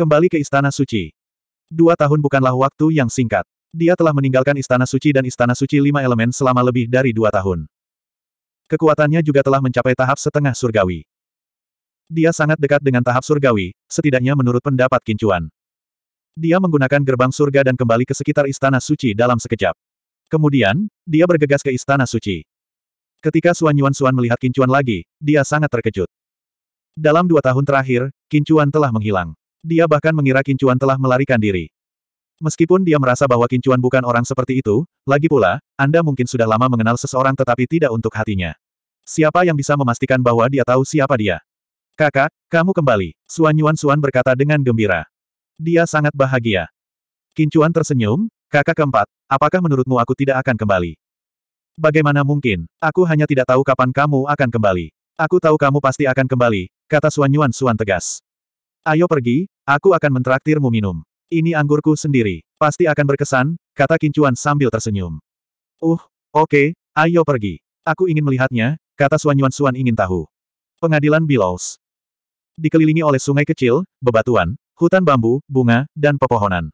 Kembali ke Istana Suci. Dua tahun bukanlah waktu yang singkat. Dia telah meninggalkan Istana Suci dan Istana Suci Lima Elemen selama lebih dari dua tahun. Kekuatannya juga telah mencapai tahap setengah surgawi. Dia sangat dekat dengan tahap surgawi, setidaknya menurut pendapat Kincuan. Dia menggunakan gerbang surga dan kembali ke sekitar Istana Suci dalam sekejap. Kemudian, dia bergegas ke Istana Suci. Ketika Suan Yuan Suan melihat Kincuan lagi, dia sangat terkejut. Dalam dua tahun terakhir, Kincuan telah menghilang. Dia bahkan mengira Kincuan telah melarikan diri. Meskipun dia merasa bahwa Kincuan bukan orang seperti itu, lagi pula, Anda mungkin sudah lama mengenal seseorang tetapi tidak untuk hatinya. Siapa yang bisa memastikan bahwa dia tahu siapa dia? Kakak, kamu kembali, Suan Yuan Suan berkata dengan gembira. Dia sangat bahagia. Kincuan tersenyum, kakak keempat, apakah menurutmu aku tidak akan kembali? Bagaimana mungkin, aku hanya tidak tahu kapan kamu akan kembali. Aku tahu kamu pasti akan kembali, kata Suan Yuan Suan tegas. Ayo pergi, aku akan mentraktirmu minum. Ini anggurku sendiri. Pasti akan berkesan, kata Kincuan sambil tersenyum. Uh, oke, okay, ayo pergi. Aku ingin melihatnya, kata Suan Yuan Suan ingin tahu. Pengadilan Billows. Dikelilingi oleh sungai kecil, bebatuan, hutan bambu, bunga, dan pepohonan.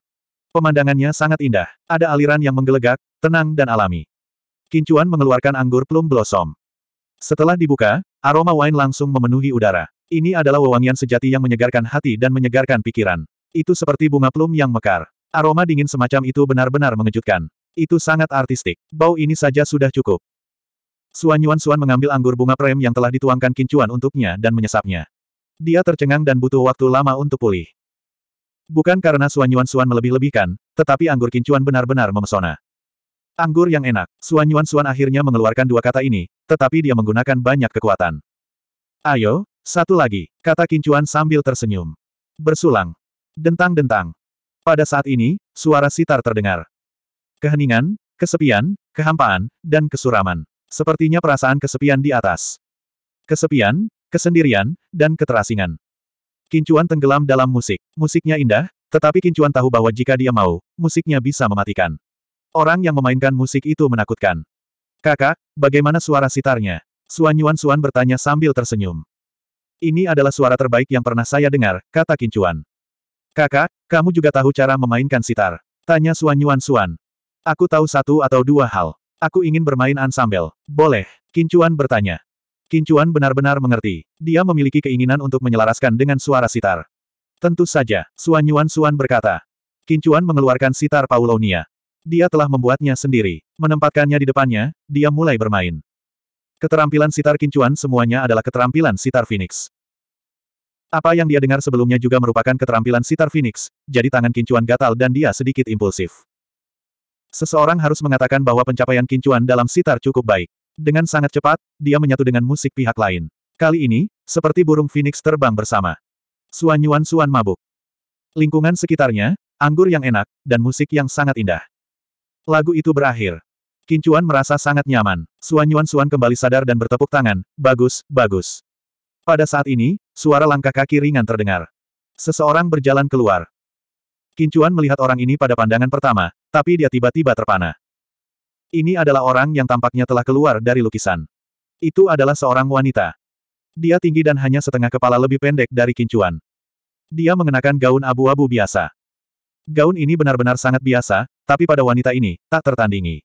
Pemandangannya sangat indah. Ada aliran yang menggelegak, tenang dan alami. Kincuan mengeluarkan anggur plum blossom. Setelah dibuka, aroma wine langsung memenuhi udara. Ini adalah wewangian sejati yang menyegarkan hati dan menyegarkan pikiran. Itu seperti bunga plum yang mekar. Aroma dingin semacam itu benar-benar mengejutkan. Itu sangat artistik. Bau ini saja sudah cukup. Suan Yuan Suan mengambil anggur bunga prem yang telah dituangkan kincuan untuknya dan menyesapnya. Dia tercengang dan butuh waktu lama untuk pulih. Bukan karena Suan Yuan Suan melebih-lebihkan, tetapi anggur kincuan benar-benar memesona. Anggur yang enak, Suan Yuan Suan akhirnya mengeluarkan dua kata ini, tetapi dia menggunakan banyak kekuatan. Ayo, satu lagi, kata Kincuan sambil tersenyum. Bersulang. Dentang-dentang. Pada saat ini, suara sitar terdengar. Keheningan, kesepian, kehampaan, dan kesuraman. Sepertinya perasaan kesepian di atas. Kesepian, kesendirian, dan keterasingan. Kincuan tenggelam dalam musik. Musiknya indah, tetapi Kincuan tahu bahwa jika dia mau, musiknya bisa mematikan. Orang yang memainkan musik itu menakutkan. Kakak, bagaimana suara sitarnya? Suanyuan Suan bertanya sambil tersenyum. Ini adalah suara terbaik yang pernah saya dengar, kata Kincuan. Kakak, kamu juga tahu cara memainkan sitar. Tanya Suan Yuan Suan. Aku tahu satu atau dua hal. Aku ingin bermain ansambel. Boleh, Kincuan bertanya. Kincuan benar-benar mengerti. Dia memiliki keinginan untuk menyelaraskan dengan suara sitar. Tentu saja, Suan Yuan Suan berkata. Kincuan mengeluarkan sitar Paulonia. Dia telah membuatnya sendiri. Menempatkannya di depannya, dia mulai bermain. Keterampilan sitar kincuan semuanya adalah keterampilan sitar Phoenix. Apa yang dia dengar sebelumnya juga merupakan keterampilan sitar Phoenix, jadi tangan kincuan gatal dan dia sedikit impulsif. Seseorang harus mengatakan bahwa pencapaian kincuan dalam sitar cukup baik. Dengan sangat cepat, dia menyatu dengan musik pihak lain. Kali ini, seperti burung Phoenix terbang bersama. Suan Yuan Suan mabuk. Lingkungan sekitarnya, anggur yang enak, dan musik yang sangat indah. Lagu itu berakhir. Kincuan merasa sangat nyaman. Suan Yuan Suan kembali sadar dan bertepuk tangan, bagus, bagus. Pada saat ini, suara langkah kaki ringan terdengar. Seseorang berjalan keluar. Kincuan melihat orang ini pada pandangan pertama, tapi dia tiba-tiba terpana. Ini adalah orang yang tampaknya telah keluar dari lukisan. Itu adalah seorang wanita. Dia tinggi dan hanya setengah kepala lebih pendek dari Kincuan. Dia mengenakan gaun abu-abu biasa. Gaun ini benar-benar sangat biasa, tapi pada wanita ini, tak tertandingi.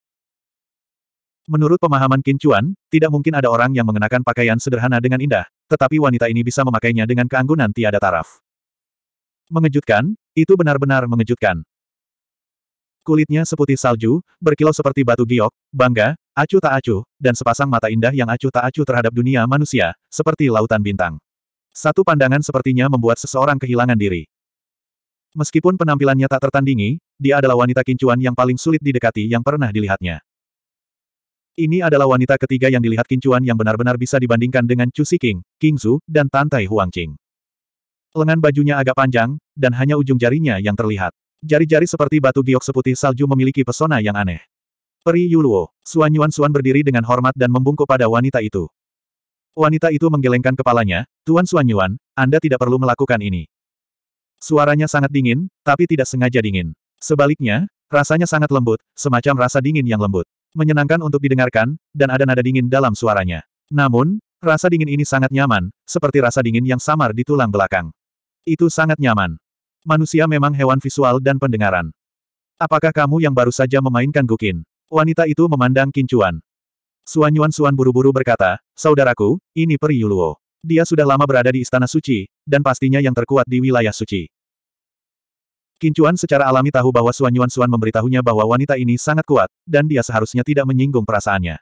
Menurut pemahaman Qin Chuan, tidak mungkin ada orang yang mengenakan pakaian sederhana dengan indah, tetapi wanita ini bisa memakainya dengan keanggunan tiada taraf. Mengejutkan, itu benar-benar mengejutkan. Kulitnya seputih salju, berkilau seperti batu giok, bangga, acuh tak acuh, dan sepasang mata indah yang acuh tak acuh terhadap dunia manusia, seperti lautan bintang. Satu pandangan sepertinya membuat seseorang kehilangan diri. Meskipun penampilannya tak tertandingi, dia adalah wanita kincuan yang paling sulit didekati yang pernah dilihatnya. Ini adalah wanita ketiga yang dilihat Kincuan yang benar-benar bisa dibandingkan dengan Chu Si King, King Zhu, dan Tantai Huangqing. Lengan bajunya agak panjang, dan hanya ujung jarinya yang terlihat. Jari-jari seperti batu giok seputih salju memiliki pesona yang aneh. Peri Yuluo, Suan Yuan Suan berdiri dengan hormat dan membungkuk pada wanita itu. Wanita itu menggelengkan kepalanya, Tuan Suan Yuan, Anda tidak perlu melakukan ini. Suaranya sangat dingin, tapi tidak sengaja dingin. Sebaliknya, rasanya sangat lembut, semacam rasa dingin yang lembut. Menyenangkan untuk didengarkan, dan ada nada dingin dalam suaranya. Namun, rasa dingin ini sangat nyaman, seperti rasa dingin yang samar di tulang belakang. Itu sangat nyaman. Manusia memang hewan visual dan pendengaran. Apakah kamu yang baru saja memainkan Gukin? Wanita itu memandang Kincuan. Suan Yuan Suan buru-buru berkata, Saudaraku, ini Peri Yuluo. Dia sudah lama berada di Istana Suci, dan pastinya yang terkuat di wilayah suci. Kincuan secara alami tahu bahwa Suan Yuan Suan memberitahunya bahwa wanita ini sangat kuat, dan dia seharusnya tidak menyinggung perasaannya.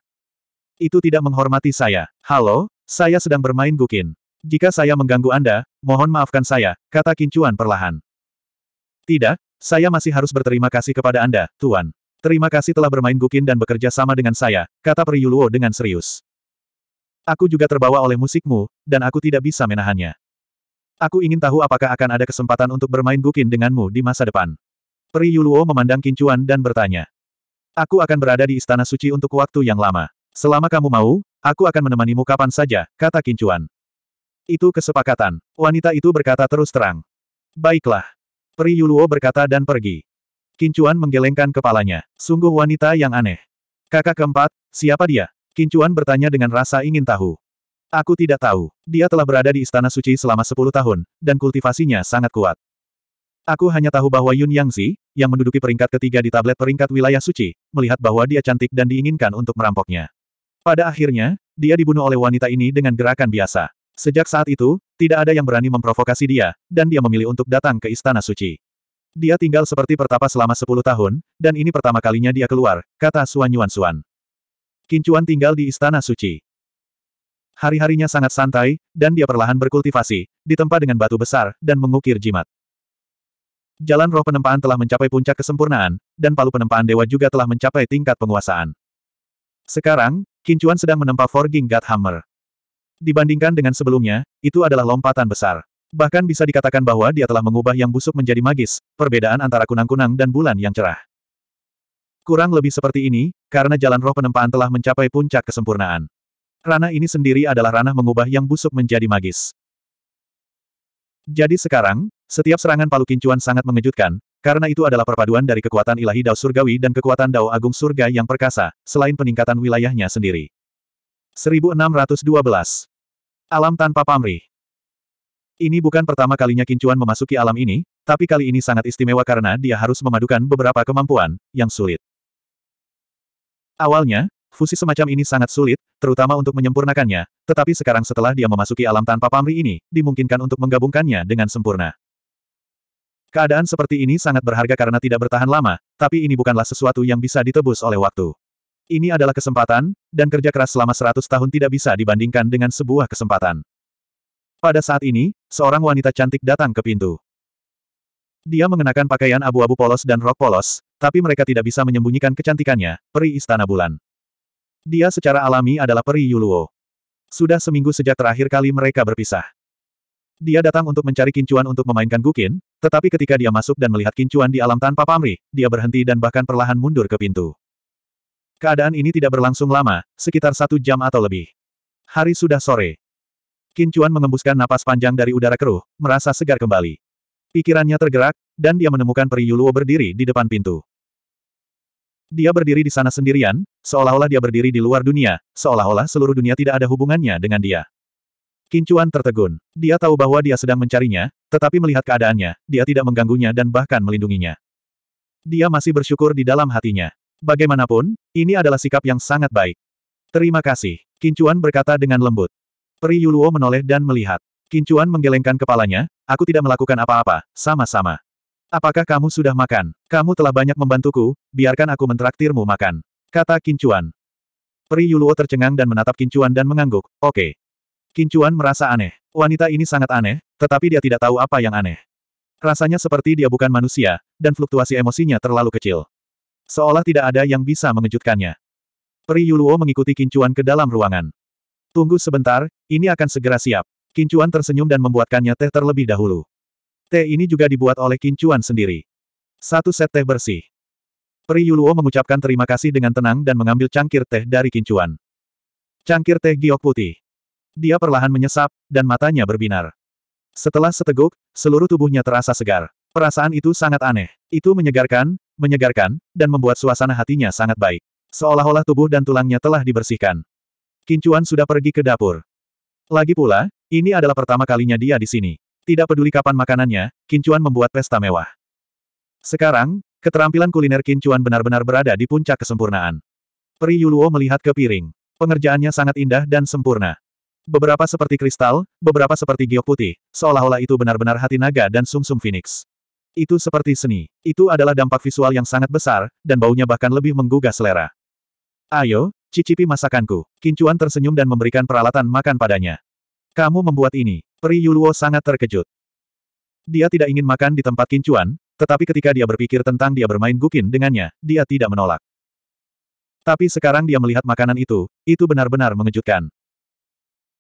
Itu tidak menghormati saya. Halo, saya sedang bermain gukin. Jika saya mengganggu Anda, mohon maafkan saya, kata Kincuan perlahan. Tidak, saya masih harus berterima kasih kepada Anda, Tuan. Terima kasih telah bermain gukin dan bekerja sama dengan saya, kata Priyuluo dengan serius. Aku juga terbawa oleh musikmu, dan aku tidak bisa menahannya. Aku ingin tahu apakah akan ada kesempatan untuk bermain bukin denganmu di masa depan. Peri Yuluo memandang Kincuan dan bertanya. Aku akan berada di Istana Suci untuk waktu yang lama. Selama kamu mau, aku akan menemanimu kapan saja, kata Kincuan. Itu kesepakatan. Wanita itu berkata terus terang. Baiklah. Peri Yuluo berkata dan pergi. Kincuan menggelengkan kepalanya. Sungguh wanita yang aneh. Kakak keempat, siapa dia? Kincuan bertanya dengan rasa ingin tahu. Aku tidak tahu. Dia telah berada di Istana Suci selama 10 tahun, dan kultivasinya sangat kuat. Aku hanya tahu bahwa Yun Yangzi, yang menduduki peringkat ketiga di tablet peringkat wilayah suci, melihat bahwa dia cantik dan diinginkan untuk merampoknya. Pada akhirnya, dia dibunuh oleh wanita ini dengan gerakan biasa. Sejak saat itu, tidak ada yang berani memprovokasi dia, dan dia memilih untuk datang ke Istana Suci. Dia tinggal seperti pertapa selama 10 tahun, dan ini pertama kalinya dia keluar, kata Suan Yuan Suan. Kincuan tinggal di Istana Suci. Hari-harinya sangat santai, dan dia perlahan berkultivasi, ditempa dengan batu besar, dan mengukir jimat. Jalan roh penempaan telah mencapai puncak kesempurnaan, dan palu penempaan dewa juga telah mencapai tingkat penguasaan. Sekarang, Kincuan sedang menempa Forging God Hammer. Dibandingkan dengan sebelumnya, itu adalah lompatan besar. Bahkan bisa dikatakan bahwa dia telah mengubah yang busuk menjadi magis, perbedaan antara kunang-kunang dan bulan yang cerah. Kurang lebih seperti ini, karena jalan roh penempaan telah mencapai puncak kesempurnaan. Ranah ini sendiri adalah ranah mengubah yang busuk menjadi magis. Jadi sekarang, setiap serangan palu kincuan sangat mengejutkan, karena itu adalah perpaduan dari kekuatan ilahi Dao Surgawi dan kekuatan Dao Agung Surga yang perkasa, selain peningkatan wilayahnya sendiri. 1612. Alam tanpa pamrih. Ini bukan pertama kalinya kincuan memasuki alam ini, tapi kali ini sangat istimewa karena dia harus memadukan beberapa kemampuan, yang sulit. Awalnya, Fusi semacam ini sangat sulit, terutama untuk menyempurnakannya, tetapi sekarang setelah dia memasuki alam tanpa pamri ini, dimungkinkan untuk menggabungkannya dengan sempurna. Keadaan seperti ini sangat berharga karena tidak bertahan lama, tapi ini bukanlah sesuatu yang bisa ditebus oleh waktu. Ini adalah kesempatan, dan kerja keras selama 100 tahun tidak bisa dibandingkan dengan sebuah kesempatan. Pada saat ini, seorang wanita cantik datang ke pintu. Dia mengenakan pakaian abu-abu polos dan rok polos, tapi mereka tidak bisa menyembunyikan kecantikannya, peri istana bulan. Dia secara alami adalah peri Yuluo. Sudah seminggu sejak terakhir kali mereka berpisah. Dia datang untuk mencari kincuan untuk memainkan gukin, tetapi ketika dia masuk dan melihat kincuan di alam tanpa pamrih, dia berhenti dan bahkan perlahan mundur ke pintu. Keadaan ini tidak berlangsung lama, sekitar satu jam atau lebih. Hari sudah sore. Kincuan mengembuskan napas panjang dari udara keruh, merasa segar kembali. Pikirannya tergerak, dan dia menemukan Peri Yuluo berdiri di depan pintu. Dia berdiri di sana sendirian, seolah-olah dia berdiri di luar dunia, seolah-olah seluruh dunia tidak ada hubungannya dengan dia. Kincuan tertegun. Dia tahu bahwa dia sedang mencarinya, tetapi melihat keadaannya, dia tidak mengganggunya dan bahkan melindunginya. Dia masih bersyukur di dalam hatinya. Bagaimanapun, ini adalah sikap yang sangat baik. Terima kasih, Kincuan berkata dengan lembut. Peri Yuluo menoleh dan melihat. Kincuan menggelengkan kepalanya, aku tidak melakukan apa-apa, sama-sama. Apakah kamu sudah makan? Kamu telah banyak membantuku, biarkan aku mentraktirmu makan. Kata Kincuan. Peri Yuluo tercengang dan menatap Kincuan dan mengangguk, oke. Okay. Kincuan merasa aneh. Wanita ini sangat aneh, tetapi dia tidak tahu apa yang aneh. Rasanya seperti dia bukan manusia, dan fluktuasi emosinya terlalu kecil. Seolah tidak ada yang bisa mengejutkannya. Peri Yuluo mengikuti Kincuan ke dalam ruangan. Tunggu sebentar, ini akan segera siap. Kincuan tersenyum dan membuatkannya teh terlebih dahulu. Teh ini juga dibuat oleh Kincuan sendiri. Satu set teh bersih. Peri Yuluo mengucapkan terima kasih dengan tenang dan mengambil cangkir teh dari Kincuan. Cangkir teh giok putih. Dia perlahan menyesap, dan matanya berbinar. Setelah seteguk, seluruh tubuhnya terasa segar. Perasaan itu sangat aneh. Itu menyegarkan, menyegarkan, dan membuat suasana hatinya sangat baik. Seolah-olah tubuh dan tulangnya telah dibersihkan. Kincuan sudah pergi ke dapur. Lagi pula, ini adalah pertama kalinya dia di sini. Tidak peduli kapan makanannya, Kincuan membuat pesta mewah. Sekarang, keterampilan kuliner Kincuan benar-benar berada di puncak kesempurnaan. Peri Yuluo melihat ke piring. Pengerjaannya sangat indah dan sempurna. Beberapa seperti kristal, beberapa seperti giok putih, seolah-olah itu benar-benar hati naga dan sumsum -sum phoenix. Itu seperti seni. Itu adalah dampak visual yang sangat besar, dan baunya bahkan lebih menggugah selera. Ayo, cicipi masakanku. Kincuan tersenyum dan memberikan peralatan makan padanya. Kamu membuat ini. Peri Yuluo sangat terkejut. Dia tidak ingin makan di tempat kincuan, tetapi ketika dia berpikir tentang dia bermain gukin dengannya, dia tidak menolak. Tapi sekarang dia melihat makanan itu, itu benar-benar mengejutkan.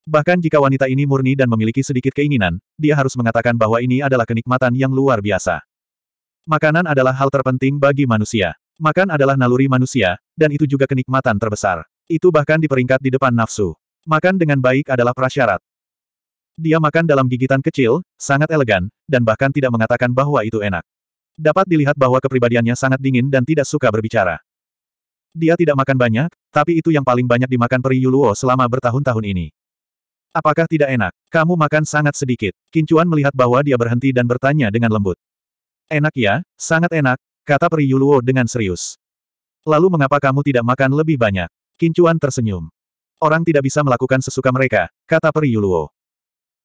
Bahkan jika wanita ini murni dan memiliki sedikit keinginan, dia harus mengatakan bahwa ini adalah kenikmatan yang luar biasa. Makanan adalah hal terpenting bagi manusia. Makan adalah naluri manusia, dan itu juga kenikmatan terbesar. Itu bahkan di peringkat di depan nafsu. Makan dengan baik adalah prasyarat. Dia makan dalam gigitan kecil, sangat elegan, dan bahkan tidak mengatakan bahwa itu enak. Dapat dilihat bahwa kepribadiannya sangat dingin dan tidak suka berbicara. Dia tidak makan banyak, tapi itu yang paling banyak dimakan Peri Yuluo selama bertahun-tahun ini. Apakah tidak enak? Kamu makan sangat sedikit. Kincuan melihat bahwa dia berhenti dan bertanya dengan lembut. Enak ya, sangat enak, kata Peri Yuluo dengan serius. Lalu mengapa kamu tidak makan lebih banyak? Kincuan tersenyum. Orang tidak bisa melakukan sesuka mereka, kata Peri Yuluo.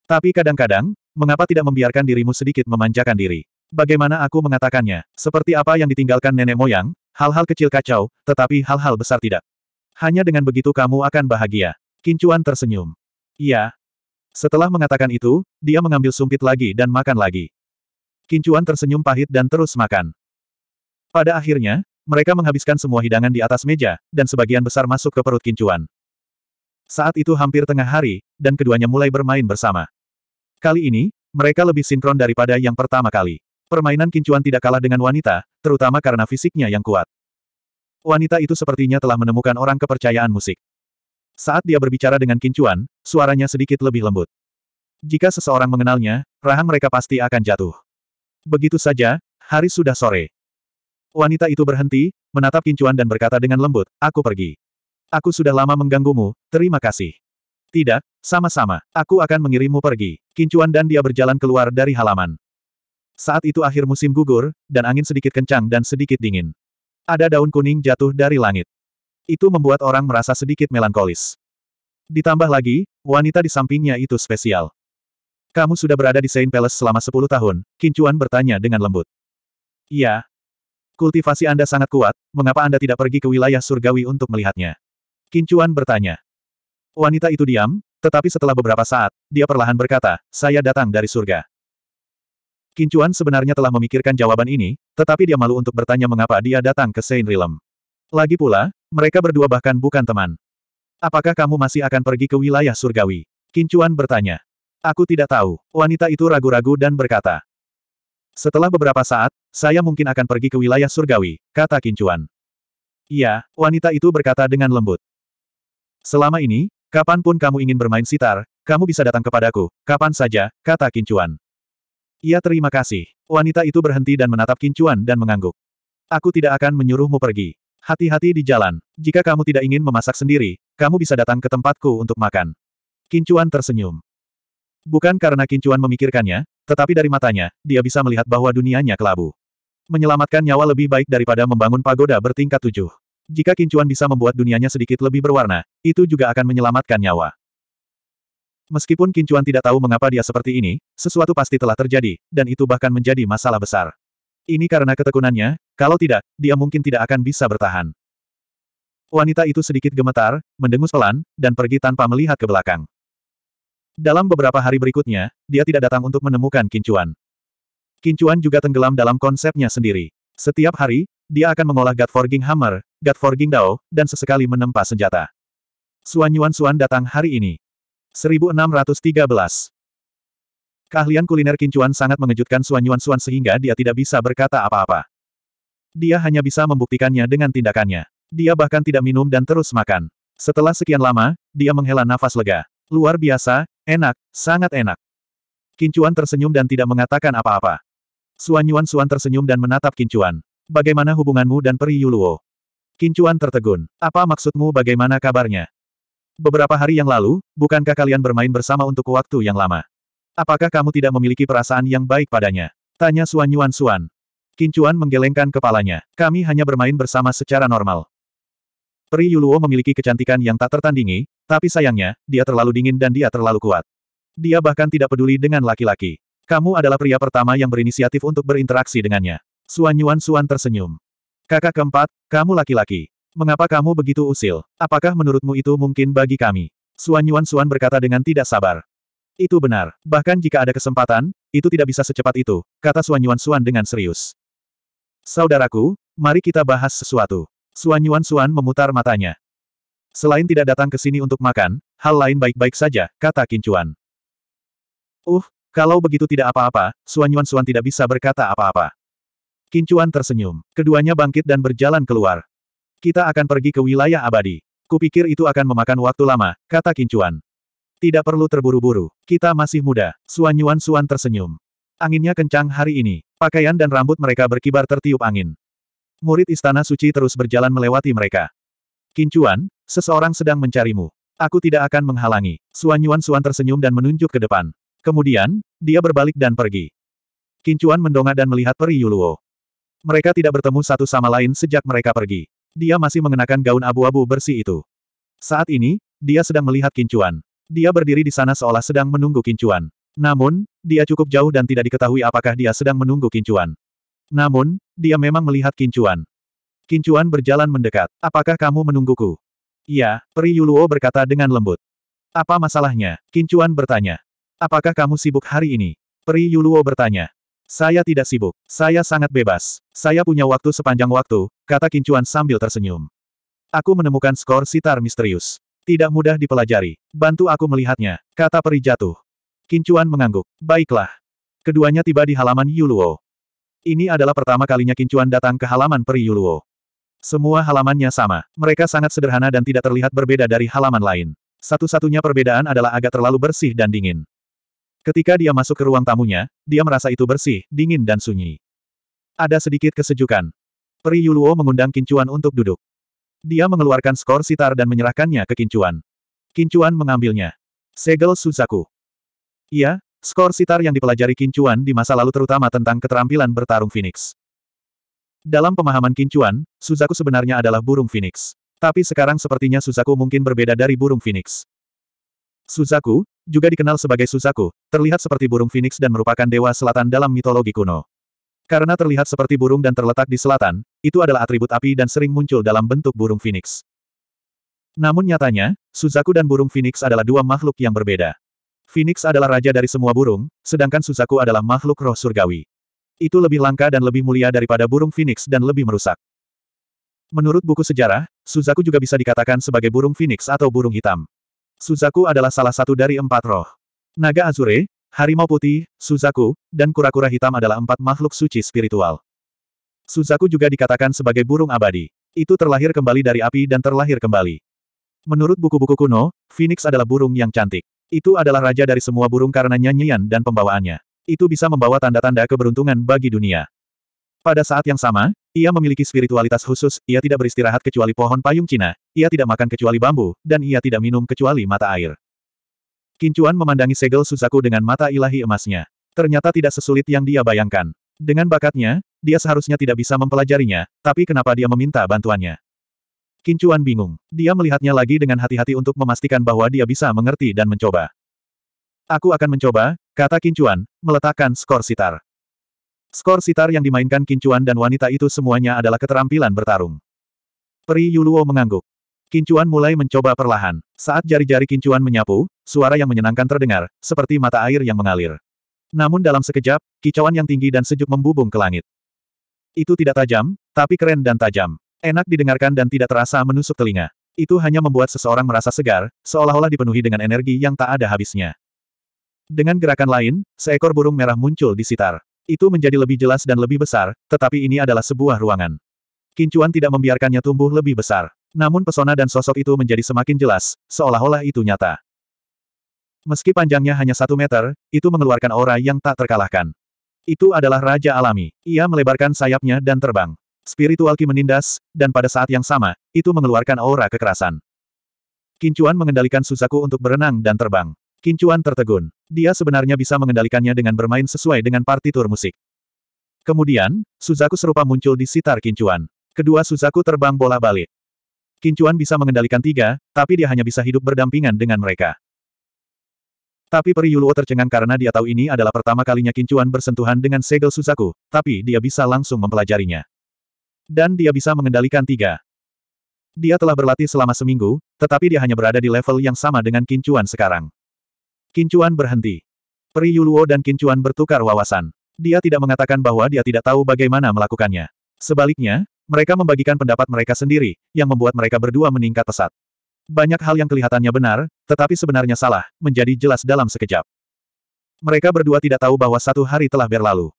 Tapi kadang-kadang, mengapa tidak membiarkan dirimu sedikit memanjakan diri? Bagaimana aku mengatakannya, seperti apa yang ditinggalkan nenek moyang, hal-hal kecil kacau, tetapi hal-hal besar tidak. Hanya dengan begitu kamu akan bahagia. Kincuan tersenyum. Iya. Setelah mengatakan itu, dia mengambil sumpit lagi dan makan lagi. Kincuan tersenyum pahit dan terus makan. Pada akhirnya, mereka menghabiskan semua hidangan di atas meja, dan sebagian besar masuk ke perut Kincuan. Saat itu hampir tengah hari, dan keduanya mulai bermain bersama. Kali ini, mereka lebih sinkron daripada yang pertama kali. Permainan kincuan tidak kalah dengan wanita, terutama karena fisiknya yang kuat. Wanita itu sepertinya telah menemukan orang kepercayaan musik. Saat dia berbicara dengan kincuan, suaranya sedikit lebih lembut. Jika seseorang mengenalnya, rahang mereka pasti akan jatuh. Begitu saja, hari sudah sore. Wanita itu berhenti, menatap kincuan dan berkata dengan lembut, aku pergi. Aku sudah lama mengganggumu, terima kasih. Tidak, sama-sama, aku akan mengirimmu pergi. Kincuan dan dia berjalan keluar dari halaman. Saat itu akhir musim gugur, dan angin sedikit kencang dan sedikit dingin. Ada daun kuning jatuh dari langit. Itu membuat orang merasa sedikit melankolis. Ditambah lagi, wanita di sampingnya itu spesial. Kamu sudah berada di Saint Palace selama 10 tahun, Kincuan bertanya dengan lembut. Iya. Kultivasi Anda sangat kuat, mengapa Anda tidak pergi ke wilayah surgawi untuk melihatnya? Kincuan bertanya. Wanita itu diam, tetapi setelah beberapa saat, dia perlahan berkata, saya datang dari surga. Kincuan sebenarnya telah memikirkan jawaban ini, tetapi dia malu untuk bertanya mengapa dia datang ke Saint Realm. Lagi pula, mereka berdua bahkan bukan teman. Apakah kamu masih akan pergi ke wilayah surgawi? Kincuan bertanya. Aku tidak tahu. Wanita itu ragu-ragu dan berkata. Setelah beberapa saat, saya mungkin akan pergi ke wilayah surgawi, kata Kincuan. Iya, wanita itu berkata dengan lembut. Selama ini, Kapanpun kamu ingin bermain sitar, kamu bisa datang kepadaku, kapan saja, kata Kincuan. Ya terima kasih. Wanita itu berhenti dan menatap Kincuan dan mengangguk. Aku tidak akan menyuruhmu pergi. Hati-hati di jalan. Jika kamu tidak ingin memasak sendiri, kamu bisa datang ke tempatku untuk makan. Kincuan tersenyum. Bukan karena Kincuan memikirkannya, tetapi dari matanya, dia bisa melihat bahwa dunianya kelabu. Menyelamatkan nyawa lebih baik daripada membangun pagoda bertingkat tujuh. Jika kincuan bisa membuat dunianya sedikit lebih berwarna, itu juga akan menyelamatkan nyawa. Meskipun Kincuan tidak tahu mengapa dia seperti ini, sesuatu pasti telah terjadi, dan itu bahkan menjadi masalah besar. Ini karena ketekunannya, kalau tidak, dia mungkin tidak akan bisa bertahan. Wanita itu sedikit gemetar, mendengus pelan, dan pergi tanpa melihat ke belakang. Dalam beberapa hari berikutnya, dia tidak datang untuk menemukan Kincuan. Kincuan juga tenggelam dalam konsepnya sendiri. Setiap hari, dia akan mengolah God Forging Hammer, God forging Dao dan sesekali menempa senjata. Suan Yuan Suan datang hari ini. 1613 Keahlian kuliner Kincuan sangat mengejutkan Suan Yuan Suan sehingga dia tidak bisa berkata apa-apa. Dia hanya bisa membuktikannya dengan tindakannya. Dia bahkan tidak minum dan terus makan. Setelah sekian lama, dia menghela nafas lega. Luar biasa, enak, sangat enak. Kincuan tersenyum dan tidak mengatakan apa-apa. Suan Yuan Suan tersenyum dan menatap Kincuan. Bagaimana hubunganmu dan Peri Yuluo? Kincuan tertegun. Apa maksudmu bagaimana kabarnya? Beberapa hari yang lalu, bukankah kalian bermain bersama untuk waktu yang lama? Apakah kamu tidak memiliki perasaan yang baik padanya? Tanya Suan Yuan Suan. Kincuan menggelengkan kepalanya. Kami hanya bermain bersama secara normal. Peri Yuluo memiliki kecantikan yang tak tertandingi, tapi sayangnya, dia terlalu dingin dan dia terlalu kuat. Dia bahkan tidak peduli dengan laki-laki. Kamu adalah pria pertama yang berinisiatif untuk berinteraksi dengannya. Suan Yuan Suan tersenyum. Kakak keempat, kamu laki-laki. Mengapa kamu begitu usil? Apakah menurutmu itu mungkin bagi kami? Suan Yuan Suan berkata dengan tidak sabar. Itu benar. Bahkan jika ada kesempatan, itu tidak bisa secepat itu, kata Suan Yuan Suan dengan serius. Saudaraku, mari kita bahas sesuatu. Suan Yuan Suan memutar matanya. Selain tidak datang ke sini untuk makan, hal lain baik-baik saja, kata Kincuan. Uh, kalau begitu tidak apa-apa, Suan Yuan Suan tidak bisa berkata apa-apa. Kincuan tersenyum. Keduanya bangkit dan berjalan keluar. Kita akan pergi ke wilayah abadi. Kupikir itu akan memakan waktu lama, kata Kincuan. Tidak perlu terburu-buru. Kita masih muda. Suan Yuan Suan tersenyum. Anginnya kencang hari ini. Pakaian dan rambut mereka berkibar tertiup angin. Murid Istana Suci terus berjalan melewati mereka. Kincuan, seseorang sedang mencarimu. Aku tidak akan menghalangi. Suan Yuan Suan tersenyum dan menunjuk ke depan. Kemudian, dia berbalik dan pergi. Kincuan mendongak dan melihat Peri Yuluo. Mereka tidak bertemu satu sama lain sejak mereka pergi. Dia masih mengenakan gaun abu-abu bersih itu. Saat ini, dia sedang melihat kincuan. Dia berdiri di sana seolah sedang menunggu kincuan. Namun, dia cukup jauh dan tidak diketahui apakah dia sedang menunggu kincuan. Namun, dia memang melihat kincuan. Kincuan berjalan mendekat. Apakah kamu menungguku? Iya, Peri Yuluo berkata dengan lembut. Apa masalahnya? Kincuan bertanya. Apakah kamu sibuk hari ini? Peri Yuluo bertanya. Saya tidak sibuk. Saya sangat bebas. Saya punya waktu sepanjang waktu, kata Kincuan sambil tersenyum. Aku menemukan skor sitar misterius. Tidak mudah dipelajari. Bantu aku melihatnya, kata peri jatuh. Kincuan mengangguk. Baiklah. Keduanya tiba di halaman Yuluo. Ini adalah pertama kalinya Kincuan datang ke halaman peri Yuluo. Semua halamannya sama. Mereka sangat sederhana dan tidak terlihat berbeda dari halaman lain. Satu-satunya perbedaan adalah agak terlalu bersih dan dingin. Ketika dia masuk ke ruang tamunya, dia merasa itu bersih, dingin dan sunyi. Ada sedikit kesejukan. Peri Yuluo mengundang Kincuan untuk duduk. Dia mengeluarkan skor sitar dan menyerahkannya ke Kincuan. Kincuan mengambilnya. Segel Suzaku. Iya, skor sitar yang dipelajari Kincuan di masa lalu terutama tentang keterampilan bertarung Phoenix. Dalam pemahaman Kincuan, Suzaku sebenarnya adalah burung Phoenix. Tapi sekarang sepertinya Suzaku mungkin berbeda dari burung Phoenix. Suzaku, juga dikenal sebagai Suzaku, terlihat seperti burung phoenix dan merupakan dewa selatan dalam mitologi kuno. Karena terlihat seperti burung dan terletak di selatan, itu adalah atribut api dan sering muncul dalam bentuk burung phoenix. Namun nyatanya, Suzaku dan burung phoenix adalah dua makhluk yang berbeda. Phoenix adalah raja dari semua burung, sedangkan Suzaku adalah makhluk roh surgawi. Itu lebih langka dan lebih mulia daripada burung phoenix dan lebih merusak. Menurut buku sejarah, Suzaku juga bisa dikatakan sebagai burung phoenix atau burung hitam. Suzaku adalah salah satu dari empat roh. Naga Azure, Harimau Putih, Suzaku, dan kura-kura hitam adalah empat makhluk suci spiritual. Suzaku juga dikatakan sebagai burung abadi. Itu terlahir kembali dari api dan terlahir kembali. Menurut buku-buku kuno, Phoenix adalah burung yang cantik. Itu adalah raja dari semua burung karena nyanyian dan pembawaannya. Itu bisa membawa tanda-tanda keberuntungan bagi dunia. Pada saat yang sama, ia memiliki spiritualitas khusus, ia tidak beristirahat kecuali pohon payung Cina, ia tidak makan kecuali bambu, dan ia tidak minum kecuali mata air. Kincuan memandangi segel Suzaku dengan mata ilahi emasnya. Ternyata tidak sesulit yang dia bayangkan. Dengan bakatnya, dia seharusnya tidak bisa mempelajarinya, tapi kenapa dia meminta bantuannya? Kincuan bingung. Dia melihatnya lagi dengan hati-hati untuk memastikan bahwa dia bisa mengerti dan mencoba. Aku akan mencoba, kata Kincuan, meletakkan skor sitar. Skor sitar yang dimainkan Kincuan dan wanita itu semuanya adalah keterampilan bertarung. Peri Yuluo mengangguk. Kincuan mulai mencoba perlahan. Saat jari-jari kincuan menyapu, suara yang menyenangkan terdengar, seperti mata air yang mengalir. Namun dalam sekejap, kicauan yang tinggi dan sejuk membubung ke langit. Itu tidak tajam, tapi keren dan tajam. Enak didengarkan dan tidak terasa menusuk telinga. Itu hanya membuat seseorang merasa segar, seolah-olah dipenuhi dengan energi yang tak ada habisnya. Dengan gerakan lain, seekor burung merah muncul di sitar. Itu menjadi lebih jelas dan lebih besar, tetapi ini adalah sebuah ruangan. Kincuan tidak membiarkannya tumbuh lebih besar. Namun pesona dan sosok itu menjadi semakin jelas, seolah-olah itu nyata. Meski panjangnya hanya satu meter, itu mengeluarkan aura yang tak terkalahkan. Itu adalah Raja Alami. Ia melebarkan sayapnya dan terbang. Spiritual Ki menindas, dan pada saat yang sama, itu mengeluarkan aura kekerasan. Kincuan mengendalikan Suzaku untuk berenang dan terbang. Kincuan tertegun. Dia sebenarnya bisa mengendalikannya dengan bermain sesuai dengan partitur musik. Kemudian, Suzaku serupa muncul di sitar Kincuan. Kedua Suzaku terbang bola balik. Kincuan bisa mengendalikan tiga, tapi dia hanya bisa hidup berdampingan dengan mereka. Tapi Peri Yuluo tercengang karena dia tahu ini adalah pertama kalinya Kincuan bersentuhan dengan segel Suzaku, tapi dia bisa langsung mempelajarinya. Dan dia bisa mengendalikan tiga. Dia telah berlatih selama seminggu, tetapi dia hanya berada di level yang sama dengan Kincuan sekarang. Kincuan berhenti. Peri Yuluo dan Kincuan bertukar wawasan. Dia tidak mengatakan bahwa dia tidak tahu bagaimana melakukannya. Sebaliknya, mereka membagikan pendapat mereka sendiri, yang membuat mereka berdua meningkat pesat. Banyak hal yang kelihatannya benar, tetapi sebenarnya salah, menjadi jelas dalam sekejap. Mereka berdua tidak tahu bahwa satu hari telah berlalu.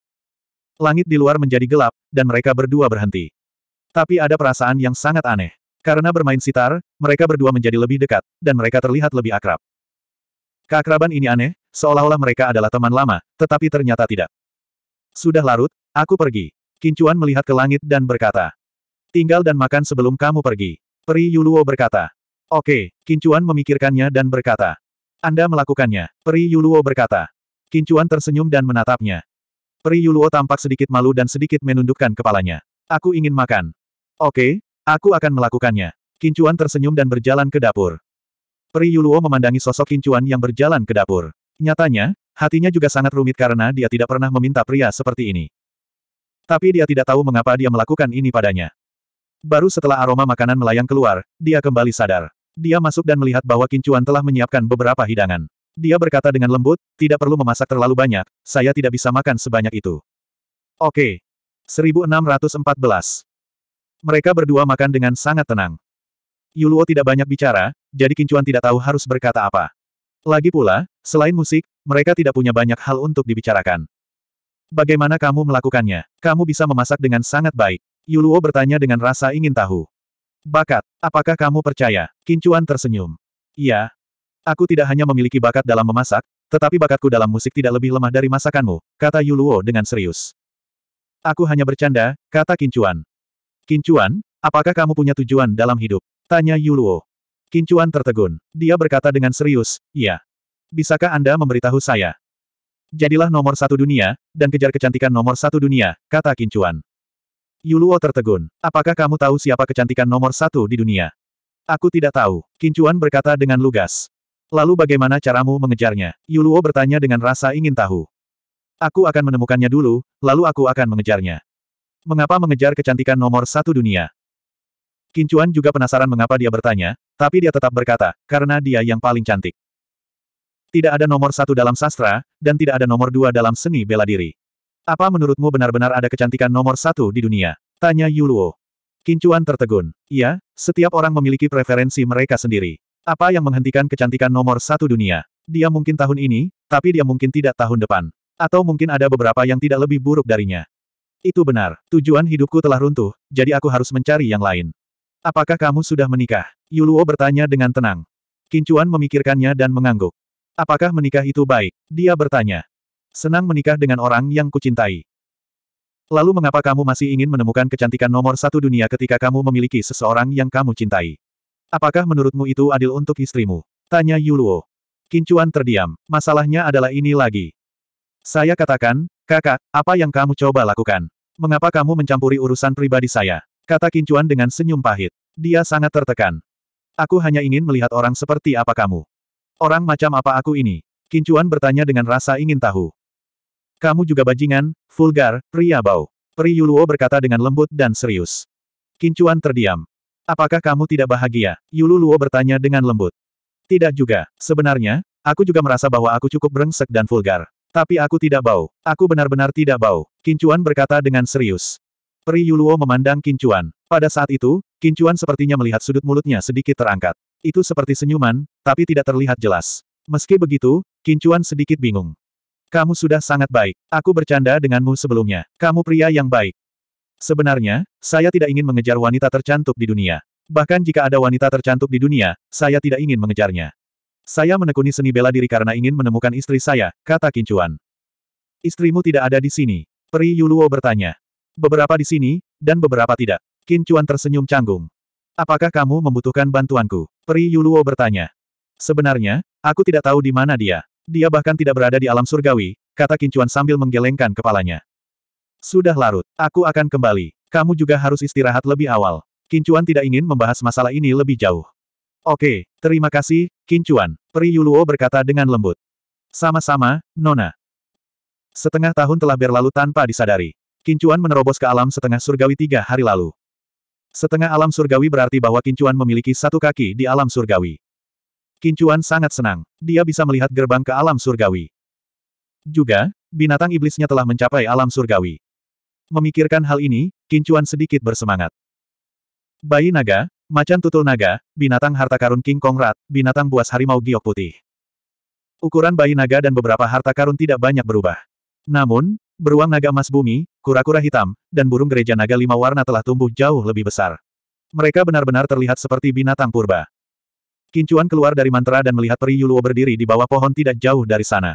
Langit di luar menjadi gelap, dan mereka berdua berhenti. Tapi ada perasaan yang sangat aneh. Karena bermain sitar, mereka berdua menjadi lebih dekat, dan mereka terlihat lebih akrab. Keakraban ini aneh, seolah-olah mereka adalah teman lama, tetapi ternyata tidak. Sudah larut, aku pergi. Kincuan melihat ke langit dan berkata. Tinggal dan makan sebelum kamu pergi. Peri Yuluo berkata. Oke, Kincuan memikirkannya dan berkata. Anda melakukannya, Peri Yuluo berkata. Kincuan tersenyum dan menatapnya. Peri Yuluo tampak sedikit malu dan sedikit menundukkan kepalanya. Aku ingin makan. Oke, aku akan melakukannya. Kincuan tersenyum dan berjalan ke dapur. Peri Yuluo memandangi sosok Kincuan yang berjalan ke dapur. Nyatanya, hatinya juga sangat rumit karena dia tidak pernah meminta pria seperti ini. Tapi dia tidak tahu mengapa dia melakukan ini padanya. Baru setelah aroma makanan melayang keluar, dia kembali sadar. Dia masuk dan melihat bahwa Kincuan telah menyiapkan beberapa hidangan. Dia berkata dengan lembut, tidak perlu memasak terlalu banyak, saya tidak bisa makan sebanyak itu. Oke. 1614. Mereka berdua makan dengan sangat tenang. Yuluo tidak banyak bicara, jadi Kincuan tidak tahu harus berkata apa. Lagi pula, selain musik, mereka tidak punya banyak hal untuk dibicarakan. Bagaimana kamu melakukannya? Kamu bisa memasak dengan sangat baik. Yuluo bertanya dengan rasa ingin tahu. Bakat, apakah kamu percaya? Kincuan tersenyum. Iya. Aku tidak hanya memiliki bakat dalam memasak, tetapi bakatku dalam musik tidak lebih lemah dari masakanmu, kata Yuluo dengan serius. Aku hanya bercanda, kata Kincuan. Kincuan, apakah kamu punya tujuan dalam hidup? Tanya Yuluo. Kincuan tertegun. Dia berkata dengan serius, iya. Bisakah Anda memberitahu saya? Jadilah nomor satu dunia, dan kejar kecantikan nomor satu dunia, kata Kincuan. Yuluo tertegun. Apakah kamu tahu siapa kecantikan nomor satu di dunia? Aku tidak tahu. Kincuan berkata dengan lugas. Lalu bagaimana caramu mengejarnya? Yuluo bertanya dengan rasa ingin tahu. Aku akan menemukannya dulu, lalu aku akan mengejarnya. Mengapa mengejar kecantikan nomor satu dunia? Kincuan juga penasaran mengapa dia bertanya, tapi dia tetap berkata, karena dia yang paling cantik. Tidak ada nomor satu dalam sastra, dan tidak ada nomor dua dalam seni bela diri. Apa menurutmu benar-benar ada kecantikan nomor satu di dunia? Tanya Yuluo. Kincuan tertegun. Iya, setiap orang memiliki preferensi mereka sendiri. Apa yang menghentikan kecantikan nomor satu dunia? Dia mungkin tahun ini, tapi dia mungkin tidak tahun depan. Atau mungkin ada beberapa yang tidak lebih buruk darinya. Itu benar, tujuan hidupku telah runtuh, jadi aku harus mencari yang lain. Apakah kamu sudah menikah? Yuluo bertanya dengan tenang. Kincuan memikirkannya dan mengangguk. Apakah menikah itu baik? Dia bertanya. Senang menikah dengan orang yang kucintai. Lalu mengapa kamu masih ingin menemukan kecantikan nomor satu dunia ketika kamu memiliki seseorang yang kamu cintai? Apakah menurutmu itu adil untuk istrimu? Tanya Yuluo. Kincuan terdiam. Masalahnya adalah ini lagi. Saya katakan, kakak, apa yang kamu coba lakukan? Mengapa kamu mencampuri urusan pribadi saya? Kata Kincuan dengan senyum pahit. Dia sangat tertekan. Aku hanya ingin melihat orang seperti apa kamu. Orang macam apa aku ini? Kincuan bertanya dengan rasa ingin tahu. Kamu juga bajingan, vulgar, pria bau. Peri Yuluo berkata dengan lembut dan serius. Kincuan terdiam. Apakah kamu tidak bahagia? Yulu bertanya dengan lembut. Tidak juga. Sebenarnya, aku juga merasa bahwa aku cukup brengsek dan vulgar. Tapi aku tidak bau. Aku benar-benar tidak bau. Kincuan berkata dengan serius. Peri Yuluo memandang Kincuan. Pada saat itu, Kincuan sepertinya melihat sudut mulutnya sedikit terangkat. Itu seperti senyuman, tapi tidak terlihat jelas. Meski begitu, Kincuan sedikit bingung. Kamu sudah sangat baik. Aku bercanda denganmu sebelumnya. Kamu pria yang baik. Sebenarnya, saya tidak ingin mengejar wanita tercantik di dunia. Bahkan jika ada wanita tercantik di dunia, saya tidak ingin mengejarnya. Saya menekuni seni bela diri karena ingin menemukan istri saya, kata Kincuan. Istrimu tidak ada di sini. Peri Yuluo bertanya. Beberapa di sini, dan beberapa tidak. Qin Chuan tersenyum canggung. Apakah kamu membutuhkan bantuanku? Peri Yuluo bertanya. Sebenarnya, aku tidak tahu di mana dia. Dia bahkan tidak berada di alam surgawi, kata Qin Chuan sambil menggelengkan kepalanya. Sudah larut, aku akan kembali. Kamu juga harus istirahat lebih awal. Qin Chuan tidak ingin membahas masalah ini lebih jauh. Oke, terima kasih, Qin Chuan. Peri Yuluo berkata dengan lembut. Sama-sama, Nona. Setengah tahun telah berlalu tanpa disadari. Kincuan menerobos ke alam setengah surgawi tiga hari lalu. Setengah alam surgawi berarti bahwa Kincuan memiliki satu kaki di alam surgawi. Kincuan sangat senang. Dia bisa melihat gerbang ke alam surgawi. Juga, binatang iblisnya telah mencapai alam surgawi. Memikirkan hal ini, Kincuan sedikit bersemangat. Bayi naga, macan tutul naga, binatang harta karun King Kong Rat, binatang buas harimau giok putih. Ukuran bayi naga dan beberapa harta karun tidak banyak berubah. Namun, Beruang naga emas bumi, kura-kura hitam, dan burung gereja naga lima warna telah tumbuh jauh lebih besar. Mereka benar-benar terlihat seperti binatang purba. Kincuan keluar dari mantra dan melihat Peri Yuluo berdiri di bawah pohon tidak jauh dari sana.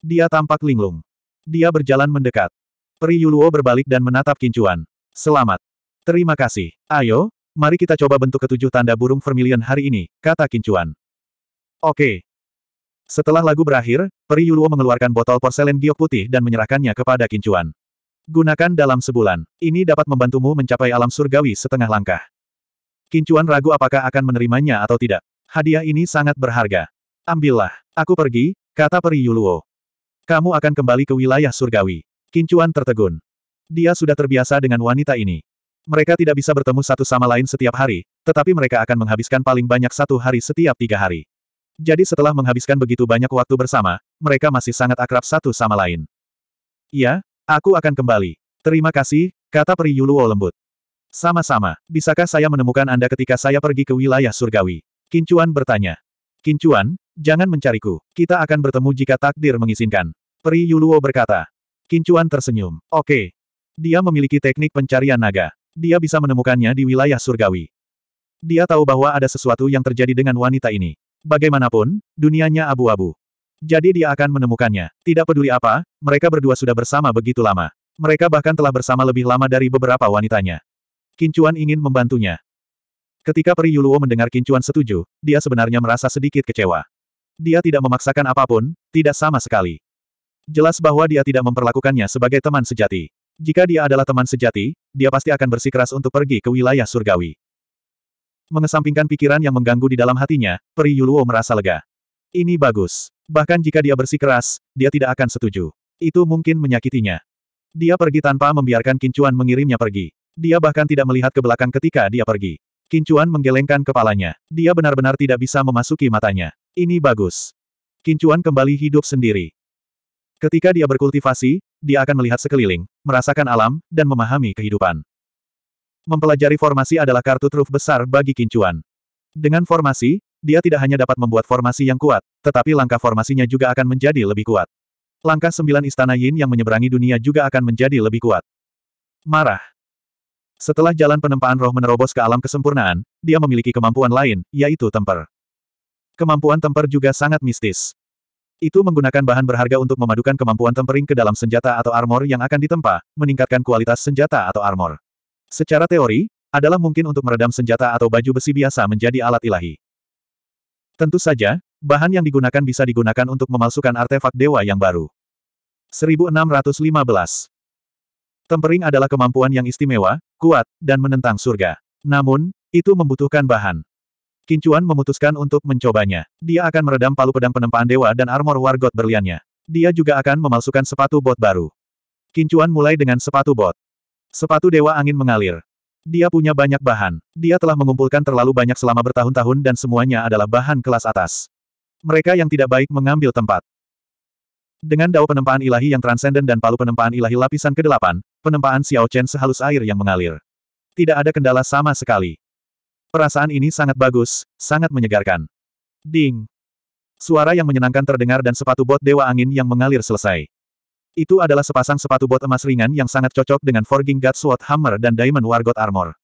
Dia tampak linglung. Dia berjalan mendekat. Peri Yuluo berbalik dan menatap Kincuan. Selamat. Terima kasih. Ayo, mari kita coba bentuk ketujuh tanda burung vermilion hari ini, kata Kincuan. Oke, setelah lagu berakhir, Peri Yuluo mengeluarkan botol porselen giok putih dan menyerahkannya kepada Kincuan. Gunakan dalam sebulan. Ini dapat membantumu mencapai alam surgawi setengah langkah. Kincuan ragu apakah akan menerimanya atau tidak. Hadiah ini sangat berharga. Ambillah. Aku pergi, kata Peri Yuluo. Kamu akan kembali ke wilayah surgawi. Kincuan tertegun. Dia sudah terbiasa dengan wanita ini. Mereka tidak bisa bertemu satu sama lain setiap hari, tetapi mereka akan menghabiskan paling banyak satu hari setiap tiga hari. Jadi setelah menghabiskan begitu banyak waktu bersama, mereka masih sangat akrab satu sama lain. Ya, aku akan kembali. Terima kasih, kata Peri Yuluo lembut. Sama-sama, bisakah saya menemukan Anda ketika saya pergi ke wilayah surgawi? Kincuan bertanya. Kincuan, jangan mencariku, kita akan bertemu jika takdir mengizinkan. Peri Yuluo berkata. Kincuan tersenyum. Oke. Dia memiliki teknik pencarian naga. Dia bisa menemukannya di wilayah surgawi. Dia tahu bahwa ada sesuatu yang terjadi dengan wanita ini. Bagaimanapun, dunianya abu-abu. Jadi dia akan menemukannya. Tidak peduli apa, mereka berdua sudah bersama begitu lama. Mereka bahkan telah bersama lebih lama dari beberapa wanitanya. Kincuan ingin membantunya. Ketika Peri Yuluo mendengar Kincuan setuju, dia sebenarnya merasa sedikit kecewa. Dia tidak memaksakan apapun, tidak sama sekali. Jelas bahwa dia tidak memperlakukannya sebagai teman sejati. Jika dia adalah teman sejati, dia pasti akan bersikeras untuk pergi ke wilayah surgawi. Mengesampingkan pikiran yang mengganggu di dalam hatinya, Peri Yuluo merasa lega. Ini bagus. Bahkan jika dia bersikeras, dia tidak akan setuju. Itu mungkin menyakitinya. Dia pergi tanpa membiarkan Kincuan mengirimnya pergi. Dia bahkan tidak melihat ke belakang ketika dia pergi. Kincuan menggelengkan kepalanya. Dia benar-benar tidak bisa memasuki matanya. Ini bagus. Kincuan kembali hidup sendiri. Ketika dia berkultivasi, dia akan melihat sekeliling, merasakan alam, dan memahami kehidupan mempelajari formasi adalah kartu truf besar bagi Kincuan. Dengan formasi, dia tidak hanya dapat membuat formasi yang kuat, tetapi langkah formasinya juga akan menjadi lebih kuat. Langkah sembilan istana Yin yang menyeberangi dunia juga akan menjadi lebih kuat. Marah. Setelah jalan penempaan roh menerobos ke alam kesempurnaan, dia memiliki kemampuan lain, yaitu temper. Kemampuan temper juga sangat mistis. Itu menggunakan bahan berharga untuk memadukan kemampuan tempering ke dalam senjata atau armor yang akan ditempa, meningkatkan kualitas senjata atau armor. Secara teori, adalah mungkin untuk meredam senjata atau baju besi biasa menjadi alat ilahi. Tentu saja, bahan yang digunakan bisa digunakan untuk memalsukan artefak dewa yang baru. 1615 Tempering adalah kemampuan yang istimewa, kuat, dan menentang surga. Namun, itu membutuhkan bahan. Kincuan memutuskan untuk mencobanya. Dia akan meredam palu pedang penempaan dewa dan armor wargot berliannya. Dia juga akan memalsukan sepatu bot baru. Kincuan mulai dengan sepatu bot. Sepatu Dewa Angin mengalir. Dia punya banyak bahan. Dia telah mengumpulkan terlalu banyak selama bertahun-tahun dan semuanya adalah bahan kelas atas. Mereka yang tidak baik mengambil tempat. Dengan dao penempaan ilahi yang transenden dan palu penempaan ilahi lapisan ke-8, penempaan Xiao Chen sehalus air yang mengalir. Tidak ada kendala sama sekali. Perasaan ini sangat bagus, sangat menyegarkan. Ding. Suara yang menyenangkan terdengar dan sepatu bot Dewa Angin yang mengalir selesai. Itu adalah sepasang sepatu bot emas ringan yang sangat cocok dengan Forging God Sword Hammer dan Diamond Wargot Armor.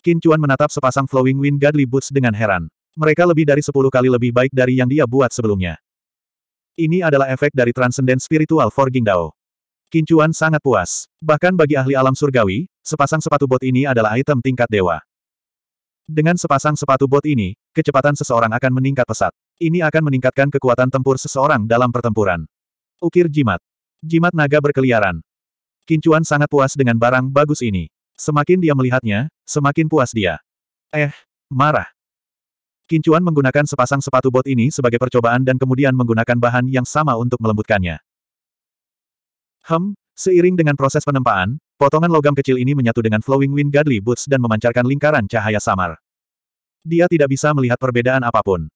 Qin Chuan menatap sepasang Flowing Wind Godly Boots dengan heran. Mereka lebih dari sepuluh kali lebih baik dari yang dia buat sebelumnya. Ini adalah efek dari Transcendent Spiritual Forging Dao. Qin Chuan sangat puas. Bahkan bagi ahli alam surgawi, sepasang sepatu bot ini adalah item tingkat dewa. Dengan sepasang sepatu bot ini, kecepatan seseorang akan meningkat pesat. Ini akan meningkatkan kekuatan tempur seseorang dalam pertempuran. Ukir jimat. Jimat naga berkeliaran. Kincuan sangat puas dengan barang bagus ini. Semakin dia melihatnya, semakin puas dia. Eh, marah. Kincuan menggunakan sepasang sepatu bot ini sebagai percobaan dan kemudian menggunakan bahan yang sama untuk melembutkannya. Hem, seiring dengan proses penempaan, potongan logam kecil ini menyatu dengan Flowing Wind Godly Boots dan memancarkan lingkaran cahaya samar. Dia tidak bisa melihat perbedaan apapun.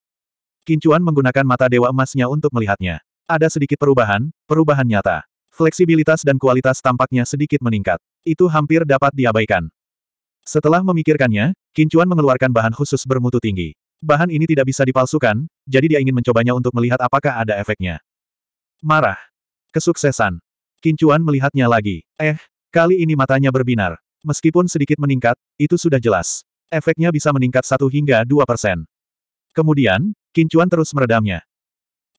Kincuan menggunakan mata dewa emasnya untuk melihatnya. Ada sedikit perubahan, perubahan nyata. Fleksibilitas dan kualitas tampaknya sedikit meningkat. Itu hampir dapat diabaikan. Setelah memikirkannya, Kincuan mengeluarkan bahan khusus bermutu tinggi. Bahan ini tidak bisa dipalsukan, jadi dia ingin mencobanya untuk melihat apakah ada efeknya. Marah. Kesuksesan. Kincuan melihatnya lagi. Eh, kali ini matanya berbinar. Meskipun sedikit meningkat, itu sudah jelas. Efeknya bisa meningkat satu hingga dua persen. Kemudian, Kincuan terus meredamnya.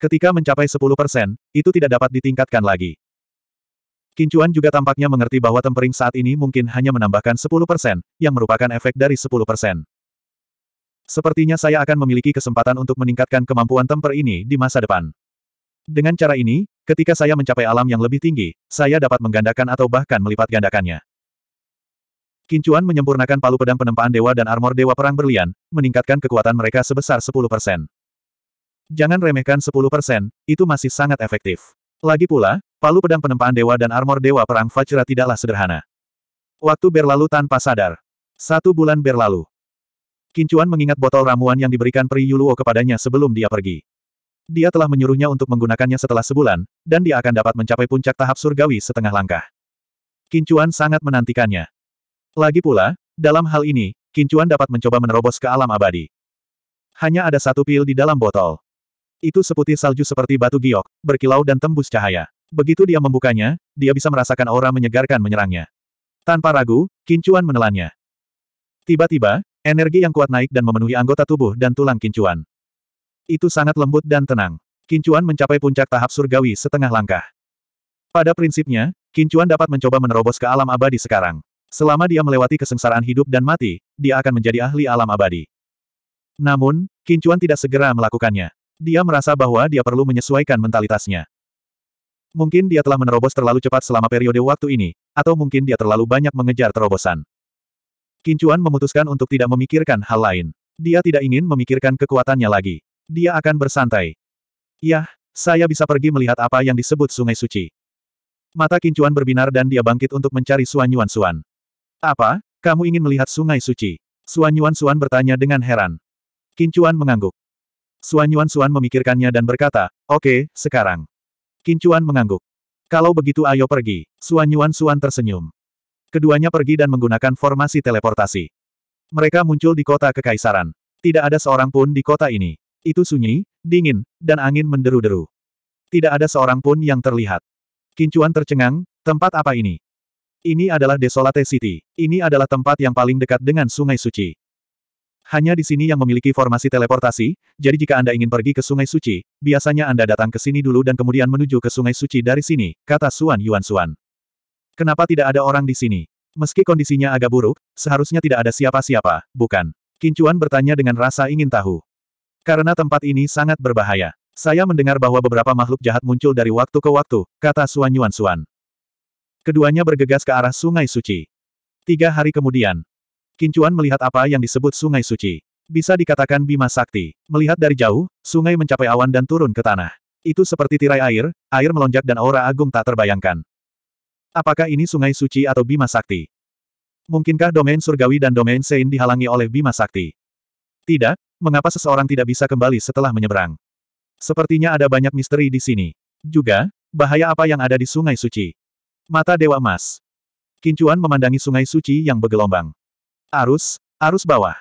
Ketika mencapai 10%, itu tidak dapat ditingkatkan lagi. Kincuan juga tampaknya mengerti bahwa tempering saat ini mungkin hanya menambahkan 10%, yang merupakan efek dari 10%. Sepertinya saya akan memiliki kesempatan untuk meningkatkan kemampuan temper ini di masa depan. Dengan cara ini, ketika saya mencapai alam yang lebih tinggi, saya dapat menggandakan atau bahkan melipat gandakannya. Kincuan menyempurnakan palu pedang penempaan dewa dan armor dewa perang berlian, meningkatkan kekuatan mereka sebesar 10%. Jangan remehkan 10%, itu masih sangat efektif. Lagi pula, palu pedang penempaan dewa dan armor dewa perang fajra tidaklah sederhana. Waktu berlalu tanpa sadar. Satu bulan berlalu. Kincuan mengingat botol ramuan yang diberikan Pri Yuluo kepadanya sebelum dia pergi. Dia telah menyuruhnya untuk menggunakannya setelah sebulan, dan dia akan dapat mencapai puncak tahap surgawi setengah langkah. Kincuan sangat menantikannya. Lagi pula, dalam hal ini, Kincuan dapat mencoba menerobos ke alam abadi. Hanya ada satu pil di dalam botol. Itu seputih salju seperti batu giok, berkilau dan tembus cahaya. Begitu dia membukanya, dia bisa merasakan aura menyegarkan menyerangnya. Tanpa ragu, Kincuan menelannya. Tiba-tiba, energi yang kuat naik dan memenuhi anggota tubuh dan tulang Kincuan. Itu sangat lembut dan tenang. Kincuan mencapai puncak tahap surgawi setengah langkah. Pada prinsipnya, Kincuan dapat mencoba menerobos ke alam abadi sekarang. Selama dia melewati kesengsaraan hidup dan mati, dia akan menjadi ahli alam abadi. Namun, Kincuan tidak segera melakukannya. Dia merasa bahwa dia perlu menyesuaikan mentalitasnya. Mungkin dia telah menerobos terlalu cepat selama periode waktu ini, atau mungkin dia terlalu banyak mengejar terobosan. Kincuan memutuskan untuk tidak memikirkan hal lain. Dia tidak ingin memikirkan kekuatannya lagi. Dia akan bersantai. Yah, saya bisa pergi melihat apa yang disebut Sungai Suci. Mata Kincuan berbinar dan dia bangkit untuk mencari Suan Yuan Suan. Apa? Kamu ingin melihat Sungai Suci? Suan Yuan Suan bertanya dengan heran. Kincuan mengangguk. Suan Yuan Suan memikirkannya dan berkata, oke, okay, sekarang. Kincuan mengangguk. Kalau begitu ayo pergi. Suan Yuan Suan tersenyum. Keduanya pergi dan menggunakan formasi teleportasi. Mereka muncul di kota kekaisaran. Tidak ada seorang pun di kota ini. Itu sunyi, dingin, dan angin menderu-deru. Tidak ada seorang pun yang terlihat. Kincuan tercengang, tempat apa ini? Ini adalah Desolate City. Ini adalah tempat yang paling dekat dengan Sungai Suci. Hanya di sini yang memiliki formasi teleportasi, jadi jika Anda ingin pergi ke Sungai Suci, biasanya Anda datang ke sini dulu dan kemudian menuju ke Sungai Suci dari sini, kata Suan Yuan Suan. Kenapa tidak ada orang di sini? Meski kondisinya agak buruk, seharusnya tidak ada siapa-siapa, bukan? Kincuan bertanya dengan rasa ingin tahu. Karena tempat ini sangat berbahaya. Saya mendengar bahwa beberapa makhluk jahat muncul dari waktu ke waktu, kata Suan Yuan Suan. Keduanya bergegas ke arah Sungai Suci. Tiga hari kemudian, Kincuan melihat apa yang disebut Sungai Suci. Bisa dikatakan Bima Sakti. Melihat dari jauh, sungai mencapai awan dan turun ke tanah. Itu seperti tirai air, air melonjak dan aura agung tak terbayangkan. Apakah ini Sungai Suci atau Bima Sakti? Mungkinkah domain surgawi dan domain Sein dihalangi oleh Bima Sakti? Tidak, mengapa seseorang tidak bisa kembali setelah menyeberang? Sepertinya ada banyak misteri di sini. Juga, bahaya apa yang ada di Sungai Suci? Mata Dewa Emas. Kincuan memandangi Sungai Suci yang bergelombang. Arus, arus bawah.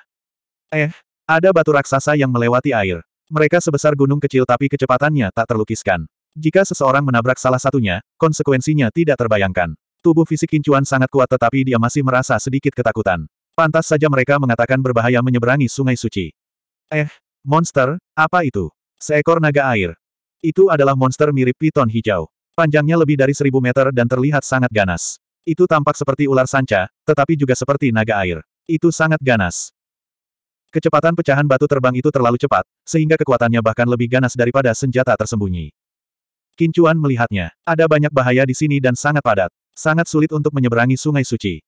Eh, ada batu raksasa yang melewati air. Mereka sebesar gunung kecil tapi kecepatannya tak terlukiskan. Jika seseorang menabrak salah satunya, konsekuensinya tidak terbayangkan. Tubuh fisik Kincuan sangat kuat tetapi dia masih merasa sedikit ketakutan. Pantas saja mereka mengatakan berbahaya menyeberangi sungai suci. Eh, monster, apa itu? Seekor naga air. Itu adalah monster mirip piton hijau. Panjangnya lebih dari seribu meter dan terlihat sangat ganas. Itu tampak seperti ular sanca, tetapi juga seperti naga air. Itu sangat ganas. Kecepatan pecahan batu terbang itu terlalu cepat, sehingga kekuatannya bahkan lebih ganas daripada senjata tersembunyi. Kincuan melihatnya. Ada banyak bahaya di sini dan sangat padat. Sangat sulit untuk menyeberangi sungai suci.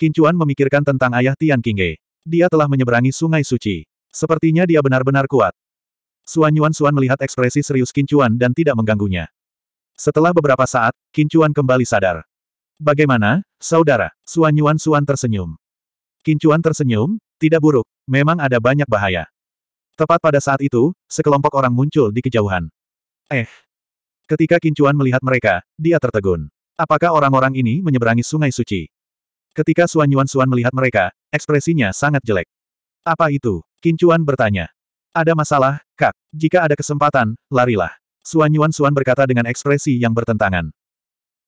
Kincuan memikirkan tentang ayah Tian Kingge. Dia telah menyeberangi sungai suci. Sepertinya dia benar-benar kuat. Suan Yuan Suan melihat ekspresi serius Kincuan dan tidak mengganggunya. Setelah beberapa saat, Kincuan kembali sadar. Bagaimana, saudara? Suan Yuan Suan tersenyum. Kincuan tersenyum, tidak buruk, memang ada banyak bahaya. Tepat pada saat itu, sekelompok orang muncul di kejauhan. Eh. Ketika Kincuan melihat mereka, dia tertegun. Apakah orang-orang ini menyeberangi sungai suci? Ketika Suan Yuan Suan melihat mereka, ekspresinya sangat jelek. Apa itu? Kincuan bertanya. Ada masalah, Kak. Jika ada kesempatan, larilah. Suan Yuan Suan berkata dengan ekspresi yang bertentangan.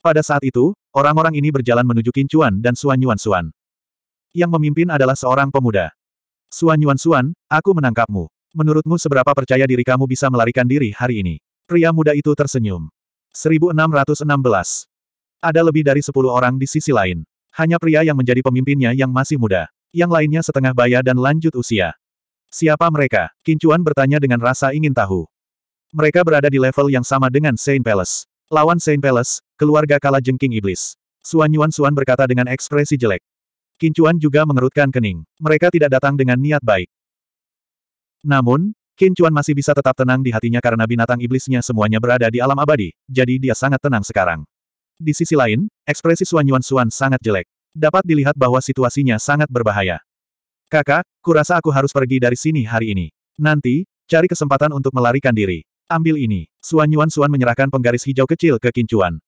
Pada saat itu, orang-orang ini berjalan menuju Kincuan dan Suan Yuan Suan yang memimpin adalah seorang pemuda. Suan Yuan Suan, aku menangkapmu. Menurutmu seberapa percaya diri kamu bisa melarikan diri hari ini? Pria muda itu tersenyum. 1616. Ada lebih dari sepuluh orang di sisi lain. Hanya pria yang menjadi pemimpinnya yang masih muda. Yang lainnya setengah baya dan lanjut usia. Siapa mereka? Kincuan bertanya dengan rasa ingin tahu. Mereka berada di level yang sama dengan Saint Palace. Lawan Saint Palace, keluarga kala jengking iblis. Suan Yuan Suan berkata dengan ekspresi jelek. Kincuan juga mengerutkan kening. Mereka tidak datang dengan niat baik. Namun, Kincuan masih bisa tetap tenang di hatinya karena binatang iblisnya semuanya berada di alam abadi, jadi dia sangat tenang sekarang. Di sisi lain, ekspresi Suan Yuan Suan sangat jelek. Dapat dilihat bahwa situasinya sangat berbahaya. Kakak, kurasa aku harus pergi dari sini hari ini. Nanti, cari kesempatan untuk melarikan diri. Ambil ini. Suan Yuan Suan menyerahkan penggaris hijau kecil ke Kincuan.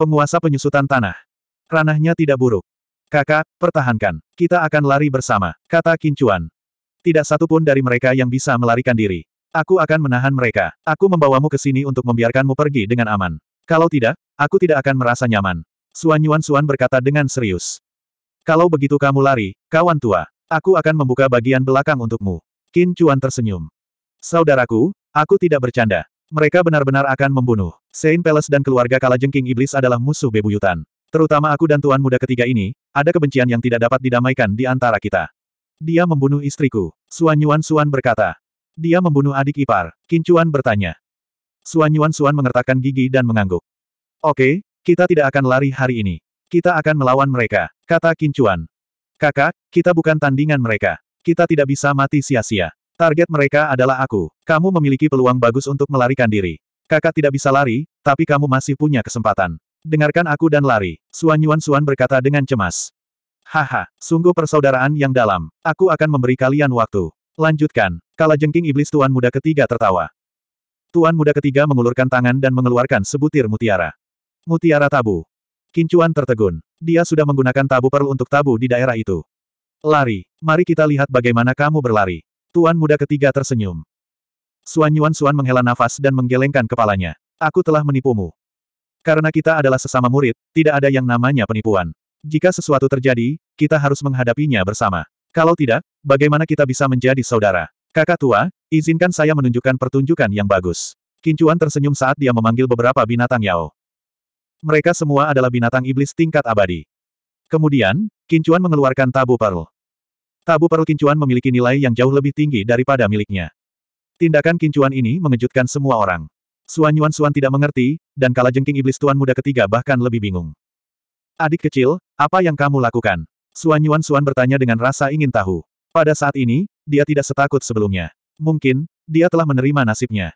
Penguasa penyusutan tanah. Ranahnya tidak buruk. Kakak, pertahankan. Kita akan lari bersama, kata Kincuan. Tidak satupun dari mereka yang bisa melarikan diri. Aku akan menahan mereka. Aku membawamu ke sini untuk membiarkanmu pergi dengan aman. Kalau tidak, aku tidak akan merasa nyaman. Suan Yuan Suan berkata dengan serius. Kalau begitu kamu lari, kawan tua. Aku akan membuka bagian belakang untukmu. Qin Chuan tersenyum. Saudaraku, aku tidak bercanda. Mereka benar-benar akan membunuh. Saint Palace dan keluarga Kalajengking Iblis adalah musuh bebuyutan. Terutama aku dan tuan muda ketiga ini, ada kebencian yang tidak dapat didamaikan di antara kita. Dia membunuh istriku. Suan Yuan Suan berkata. Dia membunuh adik ipar. Kincuan bertanya. Suan Yuan Suan mengertakkan gigi dan mengangguk. Oke, kita tidak akan lari hari ini. Kita akan melawan mereka, kata Kincuan. Kakak, kita bukan tandingan mereka. Kita tidak bisa mati sia-sia. Target mereka adalah aku. Kamu memiliki peluang bagus untuk melarikan diri. Kakak tidak bisa lari, tapi kamu masih punya kesempatan. Dengarkan aku dan lari. Suan Yuan Suan berkata dengan cemas. Haha, sungguh persaudaraan yang dalam. Aku akan memberi kalian waktu. Lanjutkan. Kala jengking iblis tuan muda ketiga tertawa. Tuan muda ketiga mengulurkan tangan dan mengeluarkan sebutir mutiara. Mutiara tabu. Kincuan tertegun. Dia sudah menggunakan tabu perlu untuk tabu di daerah itu. Lari. Mari kita lihat bagaimana kamu berlari. Tuan muda ketiga tersenyum. Suan Yuan Suan menghela nafas dan menggelengkan kepalanya. Aku telah menipumu. Karena kita adalah sesama murid, tidak ada yang namanya penipuan. Jika sesuatu terjadi, kita harus menghadapinya bersama. Kalau tidak, bagaimana kita bisa menjadi saudara? Kakak tua, izinkan saya menunjukkan pertunjukan yang bagus. Kincuan tersenyum saat dia memanggil beberapa binatang Yao. Mereka semua adalah binatang iblis tingkat abadi. Kemudian, Kincuan mengeluarkan tabu perl. Tabu perl Kincuan memiliki nilai yang jauh lebih tinggi daripada miliknya. Tindakan Kincuan ini mengejutkan semua orang. Suan Yuan Suan tidak mengerti, dan kala jengking iblis tuan muda ketiga bahkan lebih bingung. Adik kecil, apa yang kamu lakukan? Suan Yuan Suan bertanya dengan rasa ingin tahu. Pada saat ini, dia tidak setakut sebelumnya. Mungkin, dia telah menerima nasibnya.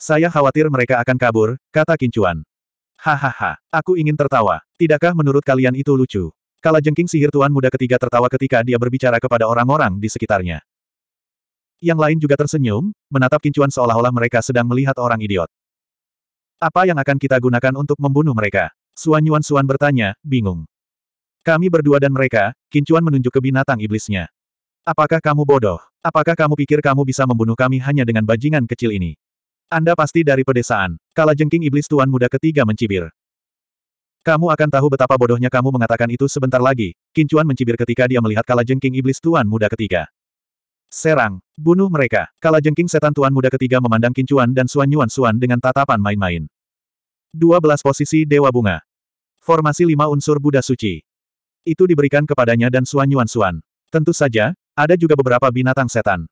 Saya khawatir mereka akan kabur, kata Kincuan. Hahaha, aku ingin tertawa. Tidakkah menurut kalian itu lucu? Kala jengking sihir tuan muda ketiga tertawa ketika dia berbicara kepada orang-orang di sekitarnya. Yang lain juga tersenyum, menatap Kincuan seolah-olah mereka sedang melihat orang idiot. Apa yang akan kita gunakan untuk membunuh mereka? Suan Yuan Suan bertanya, bingung. Kami berdua dan mereka, Kincuan menunjuk ke binatang iblisnya. Apakah kamu bodoh? Apakah kamu pikir kamu bisa membunuh kami hanya dengan bajingan kecil ini? Anda pasti dari pedesaan. Kala jengking iblis tuan muda ketiga mencibir. Kamu akan tahu betapa bodohnya kamu mengatakan itu sebentar lagi. Kincuan mencibir ketika dia melihat kala jengking iblis tuan muda ketiga. Serang, bunuh mereka. Kala jengking setan tuan muda ketiga memandang Kincuan dan Suan Yuan Suan dengan tatapan main-main. 12 posisi Dewa Bunga. Formasi lima unsur Buddha Suci. Itu diberikan kepadanya dan Suan Yuan Suan. Tentu saja, ada juga beberapa binatang setan.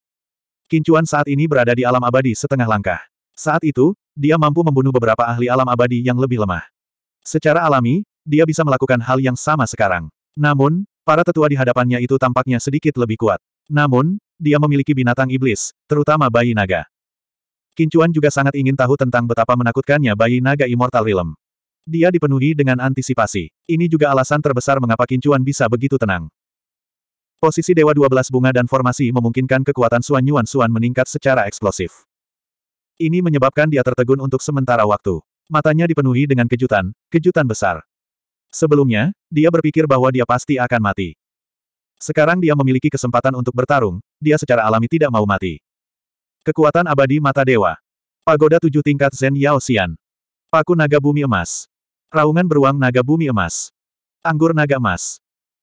Kincuan saat ini berada di alam abadi setengah langkah. Saat itu, dia mampu membunuh beberapa ahli alam abadi yang lebih lemah. Secara alami, dia bisa melakukan hal yang sama sekarang. Namun, para tetua di hadapannya itu tampaknya sedikit lebih kuat. Namun, dia memiliki binatang iblis, terutama bayi naga. Kincuan juga sangat ingin tahu tentang betapa menakutkannya bayi naga Immortal Realm. Dia dipenuhi dengan antisipasi. Ini juga alasan terbesar mengapa Kincuan bisa begitu tenang. Posisi Dewa 12 bunga dan formasi memungkinkan kekuatan Suan Yuan Suan meningkat secara eksplosif. Ini menyebabkan dia tertegun untuk sementara waktu. Matanya dipenuhi dengan kejutan, kejutan besar. Sebelumnya, dia berpikir bahwa dia pasti akan mati. Sekarang dia memiliki kesempatan untuk bertarung, dia secara alami tidak mau mati. Kekuatan abadi mata dewa. Pagoda tujuh tingkat Zen Yao Xian. Paku naga bumi emas. Raungan beruang naga bumi emas. Anggur naga emas.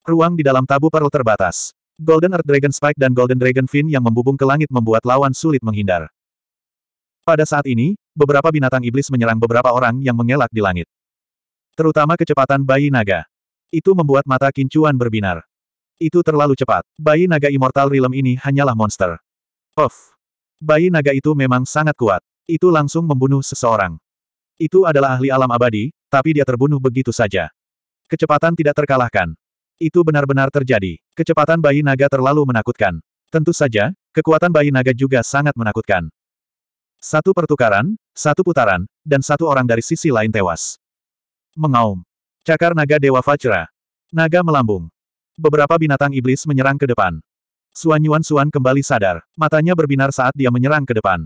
Ruang di dalam tabu perlu terbatas. Golden Earth Dragon Spike dan Golden Dragon Fin yang membubung ke langit membuat lawan sulit menghindar. Pada saat ini, beberapa binatang iblis menyerang beberapa orang yang mengelak di langit. Terutama kecepatan bayi naga. Itu membuat mata kincuan berbinar. Itu terlalu cepat. Bayi naga Immortal Realm ini hanyalah monster. Of. Bayi naga itu memang sangat kuat. Itu langsung membunuh seseorang. Itu adalah ahli alam abadi, tapi dia terbunuh begitu saja. Kecepatan tidak terkalahkan. Itu benar-benar terjadi. Kecepatan bayi naga terlalu menakutkan. Tentu saja, kekuatan bayi naga juga sangat menakutkan. Satu pertukaran, satu putaran, dan satu orang dari sisi lain tewas. Mengaum. Cakar naga Dewa Fajra. Naga melambung. Beberapa binatang iblis menyerang ke depan. Suan Yuan Suan kembali sadar. Matanya berbinar saat dia menyerang ke depan.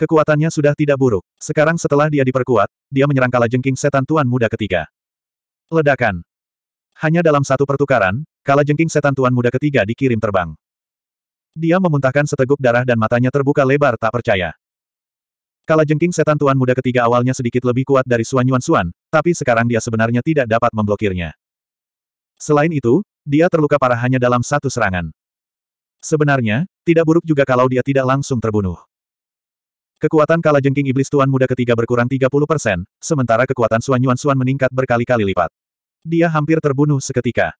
Kekuatannya sudah tidak buruk. Sekarang setelah dia diperkuat, dia menyerang kala jengking setan tuan muda ketiga. Ledakan. Hanya dalam satu pertukaran, kala jengking setan tuan muda ketiga dikirim terbang. Dia memuntahkan seteguk darah dan matanya terbuka lebar tak percaya. Kala jengking setan tuan muda ketiga awalnya sedikit lebih kuat dari Suan Yuan Suan, tapi sekarang dia sebenarnya tidak dapat memblokirnya. Selain itu, dia terluka parah hanya dalam satu serangan. Sebenarnya, tidak buruk juga kalau dia tidak langsung terbunuh. Kekuatan kala jengking iblis tuan muda ketiga berkurang 30 persen, sementara kekuatan Suan Yuan Suan meningkat berkali-kali lipat. Dia hampir terbunuh seketika.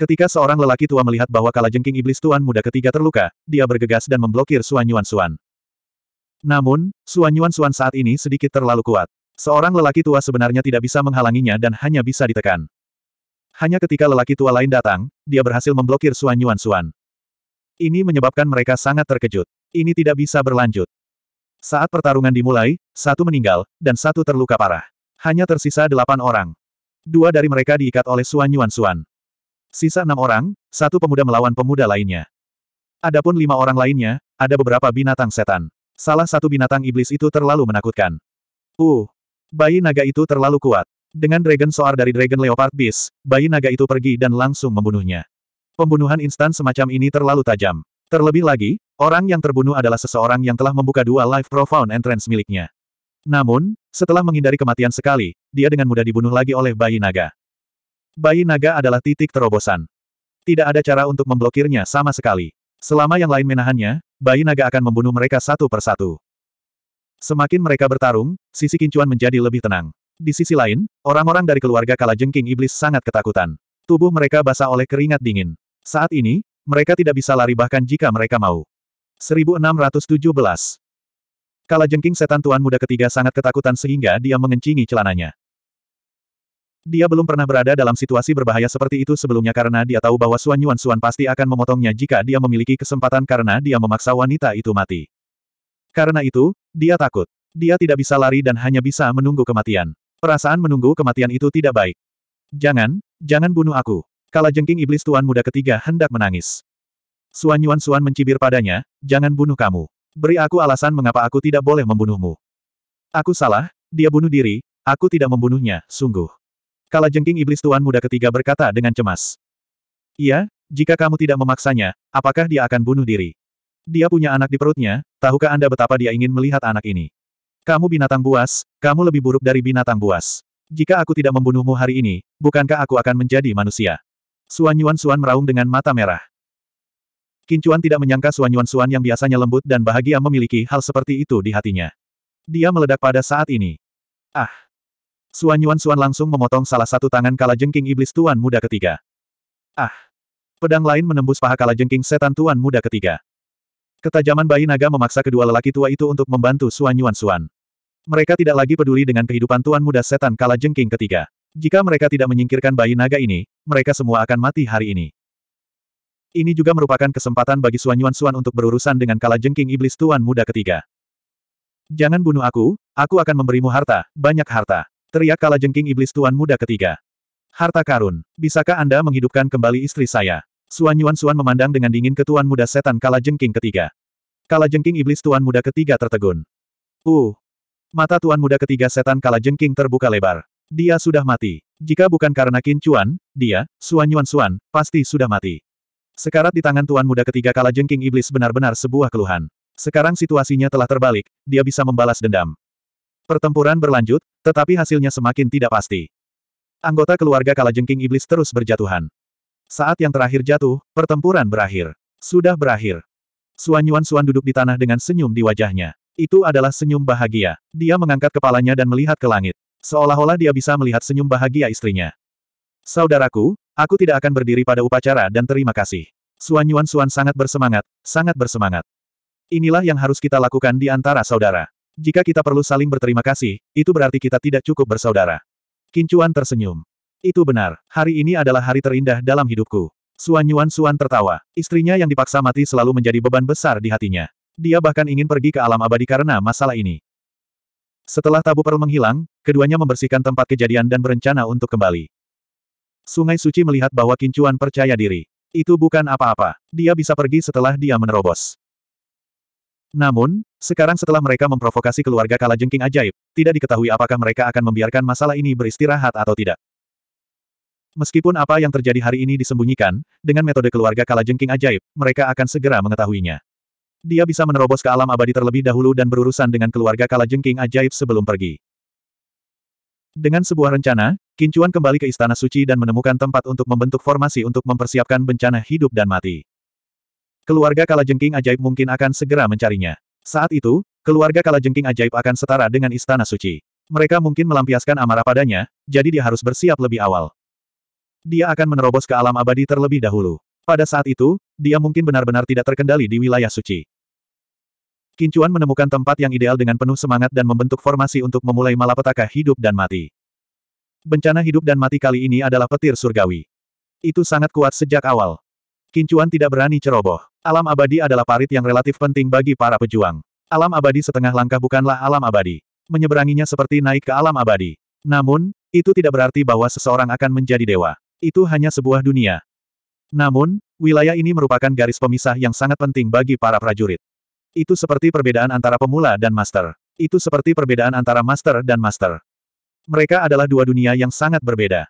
Ketika seorang lelaki tua melihat bahwa kala jengking iblis tuan muda ketiga terluka, dia bergegas dan memblokir Suan Yuan Suan. Namun, Suan Yuan Suan saat ini sedikit terlalu kuat. Seorang lelaki tua sebenarnya tidak bisa menghalanginya dan hanya bisa ditekan. Hanya ketika lelaki tua lain datang, dia berhasil memblokir Suan Yuan Suan. Ini menyebabkan mereka sangat terkejut. Ini tidak bisa berlanjut. Saat pertarungan dimulai, satu meninggal, dan satu terluka parah. Hanya tersisa delapan orang. Dua dari mereka diikat oleh Suan Yuan Suan. Sisa enam orang, satu pemuda melawan pemuda lainnya. Adapun lima orang lainnya, ada beberapa binatang setan. Salah satu binatang iblis itu terlalu menakutkan. Uh, bayi naga itu terlalu kuat. Dengan Dragon Soar dari Dragon Leopard Beast, bayi naga itu pergi dan langsung membunuhnya. Pembunuhan instan semacam ini terlalu tajam. Terlebih lagi, orang yang terbunuh adalah seseorang yang telah membuka dua Life profound entrance miliknya. Namun, setelah menghindari kematian sekali, dia dengan mudah dibunuh lagi oleh bayi naga. Bayi naga adalah titik terobosan. Tidak ada cara untuk memblokirnya sama sekali. Selama yang lain menahannya, bayi naga akan membunuh mereka satu persatu. Semakin mereka bertarung, sisi kincuan menjadi lebih tenang. Di sisi lain, orang-orang dari keluarga Kalajengking Iblis sangat ketakutan. Tubuh mereka basah oleh keringat dingin. Saat ini, mereka tidak bisa lari bahkan jika mereka mau. 1617 Kalajengking setan tuan muda ketiga sangat ketakutan sehingga dia mengencingi celananya. Dia belum pernah berada dalam situasi berbahaya seperti itu sebelumnya karena dia tahu bahwa Suan Yuan Suan pasti akan memotongnya jika dia memiliki kesempatan karena dia memaksa wanita itu mati. Karena itu, dia takut. Dia tidak bisa lari dan hanya bisa menunggu kematian. Perasaan menunggu kematian itu tidak baik. Jangan, jangan bunuh aku. Kala jengking iblis tuan muda ketiga hendak menangis. Suan Yuan Suan mencibir padanya, jangan bunuh kamu. Beri aku alasan mengapa aku tidak boleh membunuhmu. Aku salah, dia bunuh diri, aku tidak membunuhnya, sungguh. Kala jengking iblis tuan muda ketiga berkata dengan cemas. Iya, jika kamu tidak memaksanya, apakah dia akan bunuh diri? Dia punya anak di perutnya, tahukah Anda betapa dia ingin melihat anak ini? Kamu binatang buas, kamu lebih buruk dari binatang buas. Jika aku tidak membunuhmu hari ini, bukankah aku akan menjadi manusia? Suan Yuan Suan meraung dengan mata merah. Kincuan tidak menyangka Suan Yuan Suan yang biasanya lembut dan bahagia memiliki hal seperti itu di hatinya. Dia meledak pada saat ini. Ah! Suan Yuan Suan langsung memotong salah satu tangan kala jengking iblis tuan muda ketiga. Ah! Pedang lain menembus paha kala jengking setan tuan muda ketiga. Ketajaman bayi naga memaksa kedua lelaki tua itu untuk membantu Suan Yuan Suan. Mereka tidak lagi peduli dengan kehidupan tuan muda setan kala jengking ketiga. Jika mereka tidak menyingkirkan bayi naga ini, mereka semua akan mati hari ini. Ini juga merupakan kesempatan bagi Suan Yuan Suan untuk berurusan dengan kala jengking iblis tuan muda ketiga. Jangan bunuh aku, aku akan memberimu harta, banyak harta. Teriak kala jengking iblis tuan muda ketiga. Harta karun, bisakah Anda menghidupkan kembali istri saya? Suan Yuan Suan memandang dengan dingin ke Tuan Muda Setan Kala Jengking ketiga. Kala Jengking Iblis Tuan Muda ketiga tertegun. Uh! Mata Tuan Muda ketiga Setan Kala Jengking terbuka lebar. Dia sudah mati. Jika bukan karena Qin Chuan, dia, Suan Yuan Suan, pasti sudah mati. Sekarat di tangan Tuan Muda ketiga Kala Jengking Iblis benar-benar sebuah keluhan. Sekarang situasinya telah terbalik, dia bisa membalas dendam. Pertempuran berlanjut, tetapi hasilnya semakin tidak pasti. Anggota keluarga Kala Jengking Iblis terus berjatuhan. Saat yang terakhir jatuh, pertempuran berakhir. Sudah berakhir. Suan Yuan Suan duduk di tanah dengan senyum di wajahnya. Itu adalah senyum bahagia. Dia mengangkat kepalanya dan melihat ke langit. Seolah-olah dia bisa melihat senyum bahagia istrinya. Saudaraku, aku tidak akan berdiri pada upacara dan terima kasih. Suan Yuan Suan sangat bersemangat, sangat bersemangat. Inilah yang harus kita lakukan di antara saudara. Jika kita perlu saling berterima kasih, itu berarti kita tidak cukup bersaudara. Kincuan tersenyum. Itu benar, hari ini adalah hari terindah dalam hidupku. Suan Yuan Suan tertawa. Istrinya yang dipaksa mati selalu menjadi beban besar di hatinya. Dia bahkan ingin pergi ke alam abadi karena masalah ini. Setelah tabu perl menghilang, keduanya membersihkan tempat kejadian dan berencana untuk kembali. Sungai Suci melihat bahwa Kincuan percaya diri. Itu bukan apa-apa. Dia bisa pergi setelah dia menerobos. Namun, sekarang setelah mereka memprovokasi keluarga Kalajengking ajaib, tidak diketahui apakah mereka akan membiarkan masalah ini beristirahat atau tidak. Meskipun apa yang terjadi hari ini disembunyikan, dengan metode keluarga kalajengking ajaib, mereka akan segera mengetahuinya. Dia bisa menerobos ke alam abadi terlebih dahulu dan berurusan dengan keluarga kalajengking ajaib sebelum pergi. Dengan sebuah rencana, Kincuan kembali ke Istana Suci dan menemukan tempat untuk membentuk formasi untuk mempersiapkan bencana hidup dan mati. Keluarga kalajengking ajaib mungkin akan segera mencarinya. Saat itu, keluarga kalajengking ajaib akan setara dengan Istana Suci. Mereka mungkin melampiaskan amarah padanya, jadi dia harus bersiap lebih awal dia akan menerobos ke alam abadi terlebih dahulu. Pada saat itu, dia mungkin benar-benar tidak terkendali di wilayah suci. Kincuan menemukan tempat yang ideal dengan penuh semangat dan membentuk formasi untuk memulai malapetaka hidup dan mati. Bencana hidup dan mati kali ini adalah petir surgawi. Itu sangat kuat sejak awal. Kincuan tidak berani ceroboh. Alam abadi adalah parit yang relatif penting bagi para pejuang. Alam abadi setengah langkah bukanlah alam abadi. Menyeberanginya seperti naik ke alam abadi. Namun, itu tidak berarti bahwa seseorang akan menjadi dewa itu hanya sebuah dunia. Namun, wilayah ini merupakan garis pemisah yang sangat penting bagi para prajurit. Itu seperti perbedaan antara pemula dan master. Itu seperti perbedaan antara master dan master. Mereka adalah dua dunia yang sangat berbeda.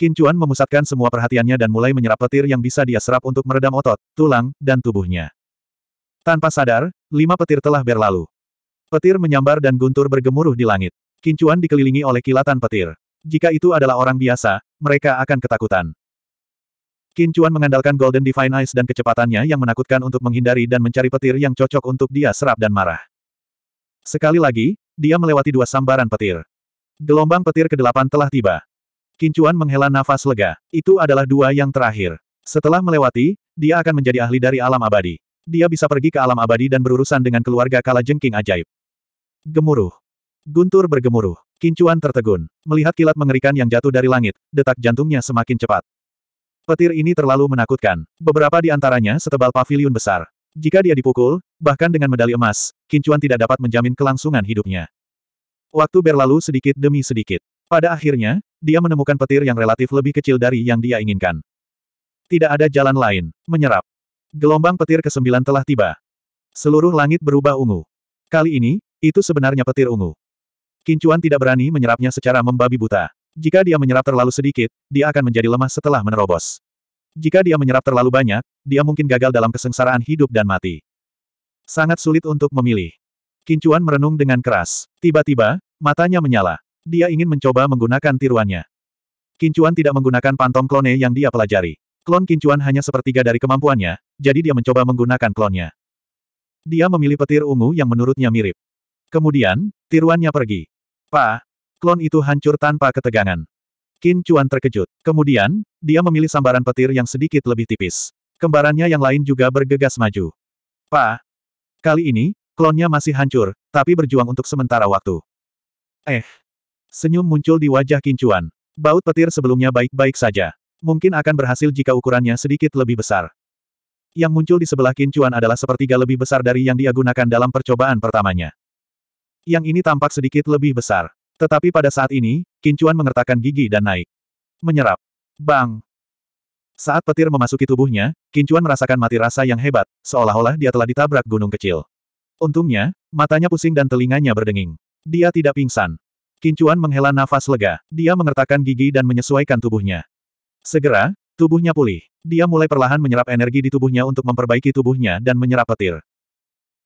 Kincuan memusatkan semua perhatiannya dan mulai menyerap petir yang bisa dia serap untuk meredam otot, tulang, dan tubuhnya. Tanpa sadar, lima petir telah berlalu. Petir menyambar dan guntur bergemuruh di langit. Kincuan dikelilingi oleh kilatan petir. Jika itu adalah orang biasa, mereka akan ketakutan. Qin Chuan mengandalkan Golden Divine Eyes dan kecepatannya yang menakutkan untuk menghindari dan mencari petir yang cocok untuk dia serap dan marah. Sekali lagi, dia melewati dua sambaran petir. Gelombang petir ke-8 telah tiba. Qin Chuan menghela nafas lega. Itu adalah dua yang terakhir. Setelah melewati, dia akan menjadi ahli dari alam abadi. Dia bisa pergi ke alam abadi dan berurusan dengan keluarga kala jengking ajaib. Gemuruh. Guntur bergemuruh. Kincuan tertegun. Melihat kilat mengerikan yang jatuh dari langit, detak jantungnya semakin cepat. Petir ini terlalu menakutkan. Beberapa di antaranya setebal pavilion besar. Jika dia dipukul, bahkan dengan medali emas, Kincuan tidak dapat menjamin kelangsungan hidupnya. Waktu berlalu sedikit demi sedikit. Pada akhirnya, dia menemukan petir yang relatif lebih kecil dari yang dia inginkan. Tidak ada jalan lain. Menyerap. Gelombang petir ke-9 telah tiba. Seluruh langit berubah ungu. Kali ini, itu sebenarnya petir ungu. Kincuan tidak berani menyerapnya secara membabi buta. Jika dia menyerap terlalu sedikit, dia akan menjadi lemah setelah menerobos. Jika dia menyerap terlalu banyak, dia mungkin gagal dalam kesengsaraan hidup dan mati. Sangat sulit untuk memilih. Kincuan merenung dengan keras. Tiba-tiba, matanya menyala. Dia ingin mencoba menggunakan tiruannya. Kincuan tidak menggunakan pantom klone yang dia pelajari. Klon Kincuan hanya sepertiga dari kemampuannya, jadi dia mencoba menggunakan klonnya. Dia memilih petir ungu yang menurutnya mirip. Kemudian, tiruannya pergi. Pa, klon itu hancur tanpa ketegangan. Qin Chuan terkejut. Kemudian, dia memilih sambaran petir yang sedikit lebih tipis. Kembarannya yang lain juga bergegas maju. Pa, kali ini, klonnya masih hancur, tapi berjuang untuk sementara waktu. Eh, senyum muncul di wajah Qin Chuan. Baut petir sebelumnya baik-baik saja. Mungkin akan berhasil jika ukurannya sedikit lebih besar. Yang muncul di sebelah Qin Chuan adalah sepertiga lebih besar dari yang dia gunakan dalam percobaan pertamanya. Yang ini tampak sedikit lebih besar. Tetapi pada saat ini, Kincuan mengertakkan gigi dan naik. Menyerap. Bang! Saat petir memasuki tubuhnya, Kincuan merasakan mati rasa yang hebat, seolah-olah dia telah ditabrak gunung kecil. Untungnya, matanya pusing dan telinganya berdenging. Dia tidak pingsan. Kincuan menghela nafas lega. Dia mengertakkan gigi dan menyesuaikan tubuhnya. Segera, tubuhnya pulih. Dia mulai perlahan menyerap energi di tubuhnya untuk memperbaiki tubuhnya dan menyerap petir.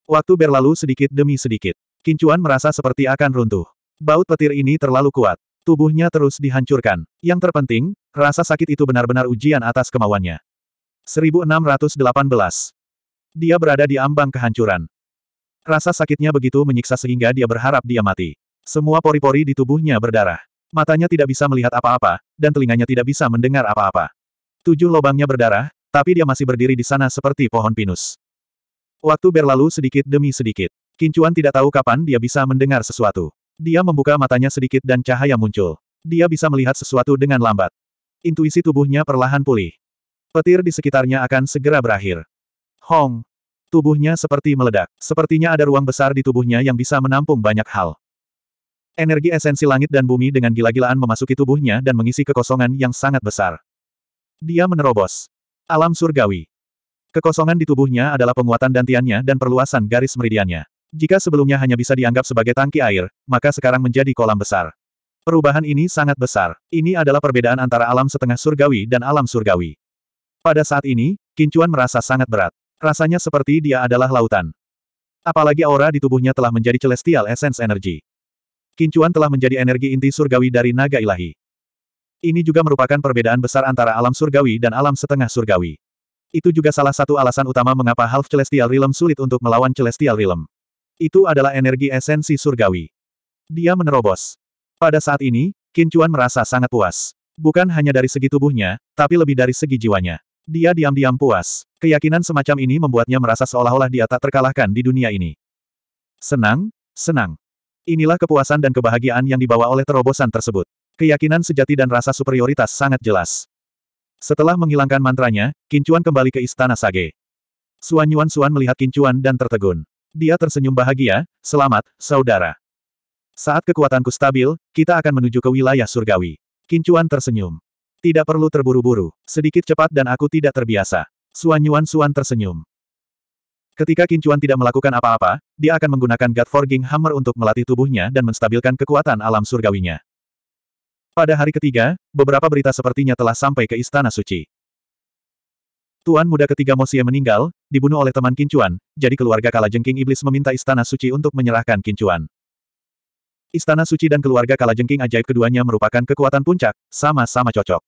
Waktu berlalu sedikit demi sedikit. Kincuan merasa seperti akan runtuh. Baut petir ini terlalu kuat. Tubuhnya terus dihancurkan. Yang terpenting, rasa sakit itu benar-benar ujian atas kemauannya. 1618. Dia berada di ambang kehancuran. Rasa sakitnya begitu menyiksa sehingga dia berharap dia mati. Semua pori-pori di tubuhnya berdarah. Matanya tidak bisa melihat apa-apa, dan telinganya tidak bisa mendengar apa-apa. Tujuh lobangnya berdarah, tapi dia masih berdiri di sana seperti pohon pinus. Waktu berlalu sedikit demi sedikit. Kincuan tidak tahu kapan dia bisa mendengar sesuatu. Dia membuka matanya sedikit dan cahaya muncul. Dia bisa melihat sesuatu dengan lambat. Intuisi tubuhnya perlahan pulih. Petir di sekitarnya akan segera berakhir. Hong! Tubuhnya seperti meledak. Sepertinya ada ruang besar di tubuhnya yang bisa menampung banyak hal. Energi esensi langit dan bumi dengan gila-gilaan memasuki tubuhnya dan mengisi kekosongan yang sangat besar. Dia menerobos. Alam surgawi. Kekosongan di tubuhnya adalah penguatan dantiannya dan perluasan garis meridiannya. Jika sebelumnya hanya bisa dianggap sebagai tangki air, maka sekarang menjadi kolam besar. Perubahan ini sangat besar. Ini adalah perbedaan antara alam setengah surgawi dan alam surgawi. Pada saat ini, Kincuan merasa sangat berat. Rasanya seperti dia adalah lautan. Apalagi aura di tubuhnya telah menjadi celestial essence energy. Kincuan telah menjadi energi inti surgawi dari naga ilahi. Ini juga merupakan perbedaan besar antara alam surgawi dan alam setengah surgawi. Itu juga salah satu alasan utama mengapa Half Celestial Realm sulit untuk melawan Celestial Realm. Itu adalah energi esensi surgawi. Dia menerobos. Pada saat ini, Kincuan merasa sangat puas. Bukan hanya dari segi tubuhnya, tapi lebih dari segi jiwanya. Dia diam-diam puas. Keyakinan semacam ini membuatnya merasa seolah-olah dia tak terkalahkan di dunia ini. Senang, senang. Inilah kepuasan dan kebahagiaan yang dibawa oleh terobosan tersebut. Keyakinan sejati dan rasa superioritas sangat jelas. Setelah menghilangkan mantranya, Kincuan kembali ke istana Sage. Suan Yuan Suan melihat Kincuan dan tertegun. Dia tersenyum bahagia, selamat, saudara. Saat kekuatanku stabil, kita akan menuju ke wilayah surgawi. Kincuan tersenyum. Tidak perlu terburu-buru, sedikit cepat dan aku tidak terbiasa. Suanyuan Suan tersenyum. Ketika Kincuan tidak melakukan apa-apa, dia akan menggunakan God Forging Hammer untuk melatih tubuhnya dan menstabilkan kekuatan alam surgawinya. Pada hari ketiga, beberapa berita sepertinya telah sampai ke Istana Suci. Tuan muda ketiga Mosie meninggal, dibunuh oleh teman Kincuan, jadi keluarga Kalajengking Iblis meminta Istana Suci untuk menyerahkan Kincuan. Istana Suci dan keluarga Kalajengking ajaib keduanya merupakan kekuatan puncak, sama-sama cocok.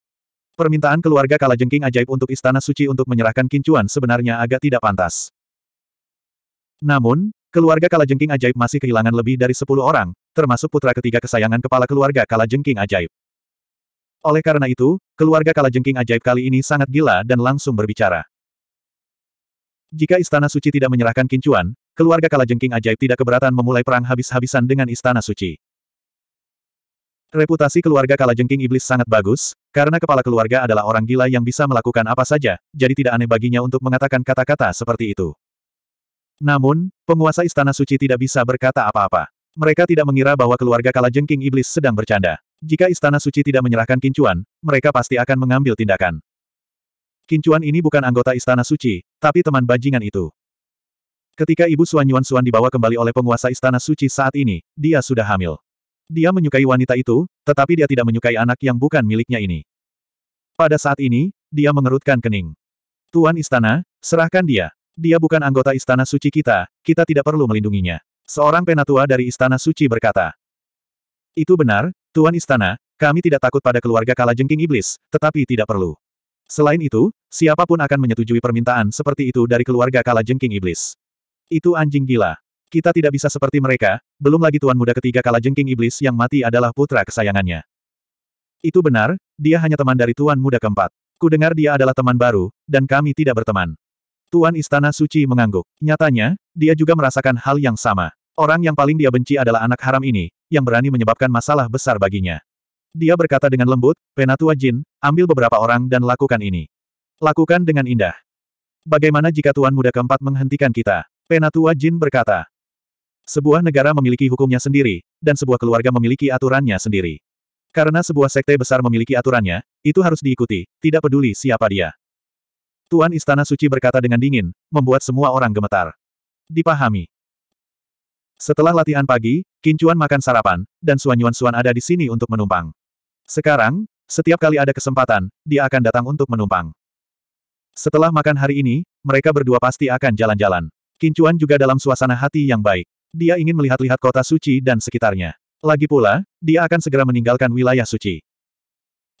Permintaan keluarga Kalajengking ajaib untuk Istana Suci untuk menyerahkan Kincuan sebenarnya agak tidak pantas. Namun, keluarga Kalajengking ajaib masih kehilangan lebih dari 10 orang, termasuk putra ketiga kesayangan kepala keluarga Kalajengking ajaib. Oleh karena itu, keluarga Kalajengking ajaib kali ini sangat gila dan langsung berbicara. Jika Istana Suci tidak menyerahkan kincuan, keluarga Kalajengking ajaib tidak keberatan memulai perang habis-habisan dengan Istana Suci. Reputasi keluarga Kalajengking Iblis sangat bagus, karena kepala keluarga adalah orang gila yang bisa melakukan apa saja, jadi tidak aneh baginya untuk mengatakan kata-kata seperti itu. Namun, penguasa Istana Suci tidak bisa berkata apa-apa. Mereka tidak mengira bahwa keluarga Kalajengking Iblis sedang bercanda. Jika Istana Suci tidak menyerahkan kincuan, mereka pasti akan mengambil tindakan. Kincuan ini bukan anggota Istana Suci, tapi teman bajingan itu. Ketika ibu Suan Yuan Suan dibawa kembali oleh penguasa Istana Suci saat ini, dia sudah hamil. Dia menyukai wanita itu, tetapi dia tidak menyukai anak yang bukan miliknya ini. Pada saat ini, dia mengerutkan kening. Tuan Istana, serahkan dia. Dia bukan anggota Istana Suci kita, kita tidak perlu melindunginya. Seorang penatua dari Istana Suci berkata. Itu benar, Tuan Istana, kami tidak takut pada keluarga kalajengking iblis, tetapi tidak perlu. Selain itu, siapapun akan menyetujui permintaan seperti itu dari keluarga kalajengking iblis. Itu anjing gila. Kita tidak bisa seperti mereka, belum lagi tuan muda ketiga kalajengking iblis yang mati adalah putra kesayangannya. Itu benar, dia hanya teman dari tuan muda keempat. Kudengar dia adalah teman baru, dan kami tidak berteman. Tuan Istana Suci mengangguk. Nyatanya, dia juga merasakan hal yang sama. Orang yang paling dia benci adalah anak haram ini, yang berani menyebabkan masalah besar baginya. Dia berkata dengan lembut, Penatua Jin, ambil beberapa orang dan lakukan ini. Lakukan dengan indah. Bagaimana jika Tuan Muda keempat menghentikan kita? Penatua Jin berkata. Sebuah negara memiliki hukumnya sendiri, dan sebuah keluarga memiliki aturannya sendiri. Karena sebuah sekte besar memiliki aturannya, itu harus diikuti, tidak peduli siapa dia. Tuan Istana Suci berkata dengan dingin, membuat semua orang gemetar. Dipahami. Setelah latihan pagi, Kincuan makan sarapan, dan Suan Yuan Suan ada di sini untuk menumpang. Sekarang, setiap kali ada kesempatan, dia akan datang untuk menumpang. Setelah makan hari ini, mereka berdua pasti akan jalan-jalan. Kincuan juga dalam suasana hati yang baik. Dia ingin melihat-lihat kota suci dan sekitarnya. Lagi pula, dia akan segera meninggalkan wilayah suci.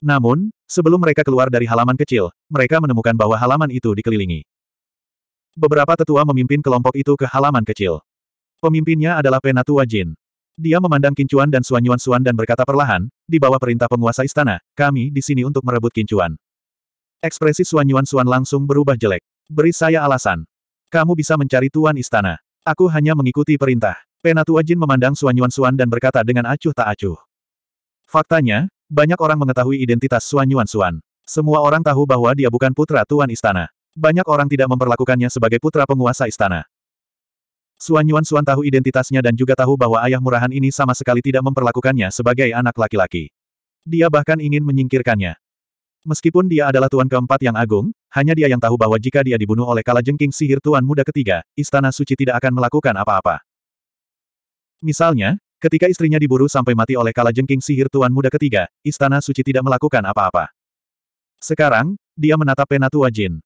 Namun, sebelum mereka keluar dari halaman kecil, mereka menemukan bahwa halaman itu dikelilingi. Beberapa tetua memimpin kelompok itu ke halaman kecil. Pemimpinnya adalah Penatua Jin. Dia memandang Kincuan dan Suanyuan Suan dan berkata perlahan, di bawah perintah penguasa istana, kami di sini untuk merebut Kincuan. Ekspresi Suanyuan Suan langsung berubah jelek. Beri saya alasan. Kamu bisa mencari tuan istana. Aku hanya mengikuti perintah. Penatua Jin memandang Suanyuan Suan dan berkata dengan acuh tak acuh. Faktanya, banyak orang mengetahui identitas Suanyuan Suan. Semua orang tahu bahwa dia bukan putra tuan istana. Banyak orang tidak memperlakukannya sebagai putra penguasa istana. Suan Yuan Suan tahu identitasnya dan juga tahu bahwa ayah murahan ini sama sekali tidak memperlakukannya sebagai anak laki-laki. Dia bahkan ingin menyingkirkannya. Meskipun dia adalah tuan keempat yang agung, hanya dia yang tahu bahwa jika dia dibunuh oleh kala jengking sihir tuan muda ketiga, istana suci tidak akan melakukan apa-apa. Misalnya, ketika istrinya diburu sampai mati oleh kala jengking sihir tuan muda ketiga, istana suci tidak melakukan apa-apa. Sekarang, dia menatap penatua jin.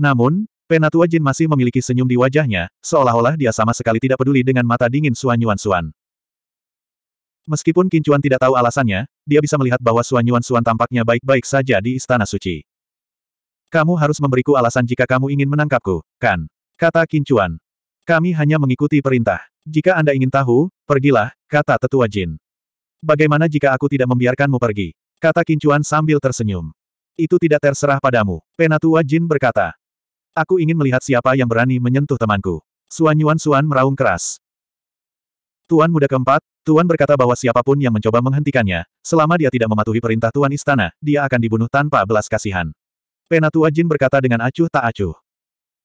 Namun, Penatua Jin masih memiliki senyum di wajahnya, seolah-olah dia sama sekali tidak peduli dengan mata dingin Suan Yuan Suan. Meskipun Kincuan tidak tahu alasannya, dia bisa melihat bahwa Suan Yuan Suan tampaknya baik-baik saja di Istana Suci. Kamu harus memberiku alasan jika kamu ingin menangkapku, kan? Kata Kincuan. Kami hanya mengikuti perintah. Jika Anda ingin tahu, pergilah, kata tetua Jin. Bagaimana jika aku tidak membiarkanmu pergi? Kata Kincuan sambil tersenyum. Itu tidak terserah padamu. Penatua Jin berkata. Aku ingin melihat siapa yang berani menyentuh temanku. Suan Yuan Suan meraung keras. Tuan muda keempat, Tuan berkata bahwa siapapun yang mencoba menghentikannya, selama dia tidak mematuhi perintah Tuan Istana, dia akan dibunuh tanpa belas kasihan. Penatua Jin berkata dengan acuh tak acuh.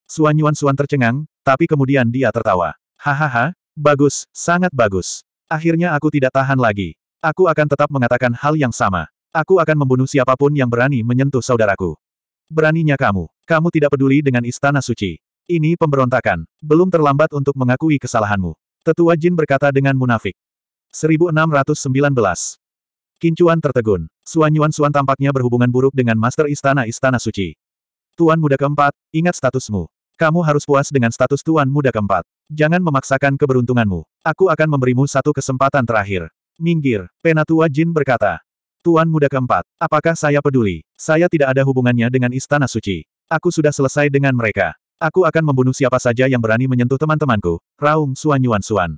Suan Yuan Suan tercengang, tapi kemudian dia tertawa. Hahaha, bagus, sangat bagus. Akhirnya aku tidak tahan lagi. Aku akan tetap mengatakan hal yang sama. Aku akan membunuh siapapun yang berani menyentuh saudaraku. Beraninya kamu. Kamu tidak peduli dengan istana suci. Ini pemberontakan. Belum terlambat untuk mengakui kesalahanmu. Tetua Jin berkata dengan munafik. 1619. Kincuan tertegun. Suan Yuan Suan tampaknya berhubungan buruk dengan Master Istana-Istana Suci. Tuan Muda keempat, ingat statusmu. Kamu harus puas dengan status Tuan Muda keempat. Jangan memaksakan keberuntunganmu. Aku akan memberimu satu kesempatan terakhir. Minggir, Penatua Jin berkata. Tuan muda keempat, apakah saya peduli? Saya tidak ada hubungannya dengan Istana Suci. Aku sudah selesai dengan mereka. Aku akan membunuh siapa saja yang berani menyentuh teman-temanku, Raung Suan Yuan Suan.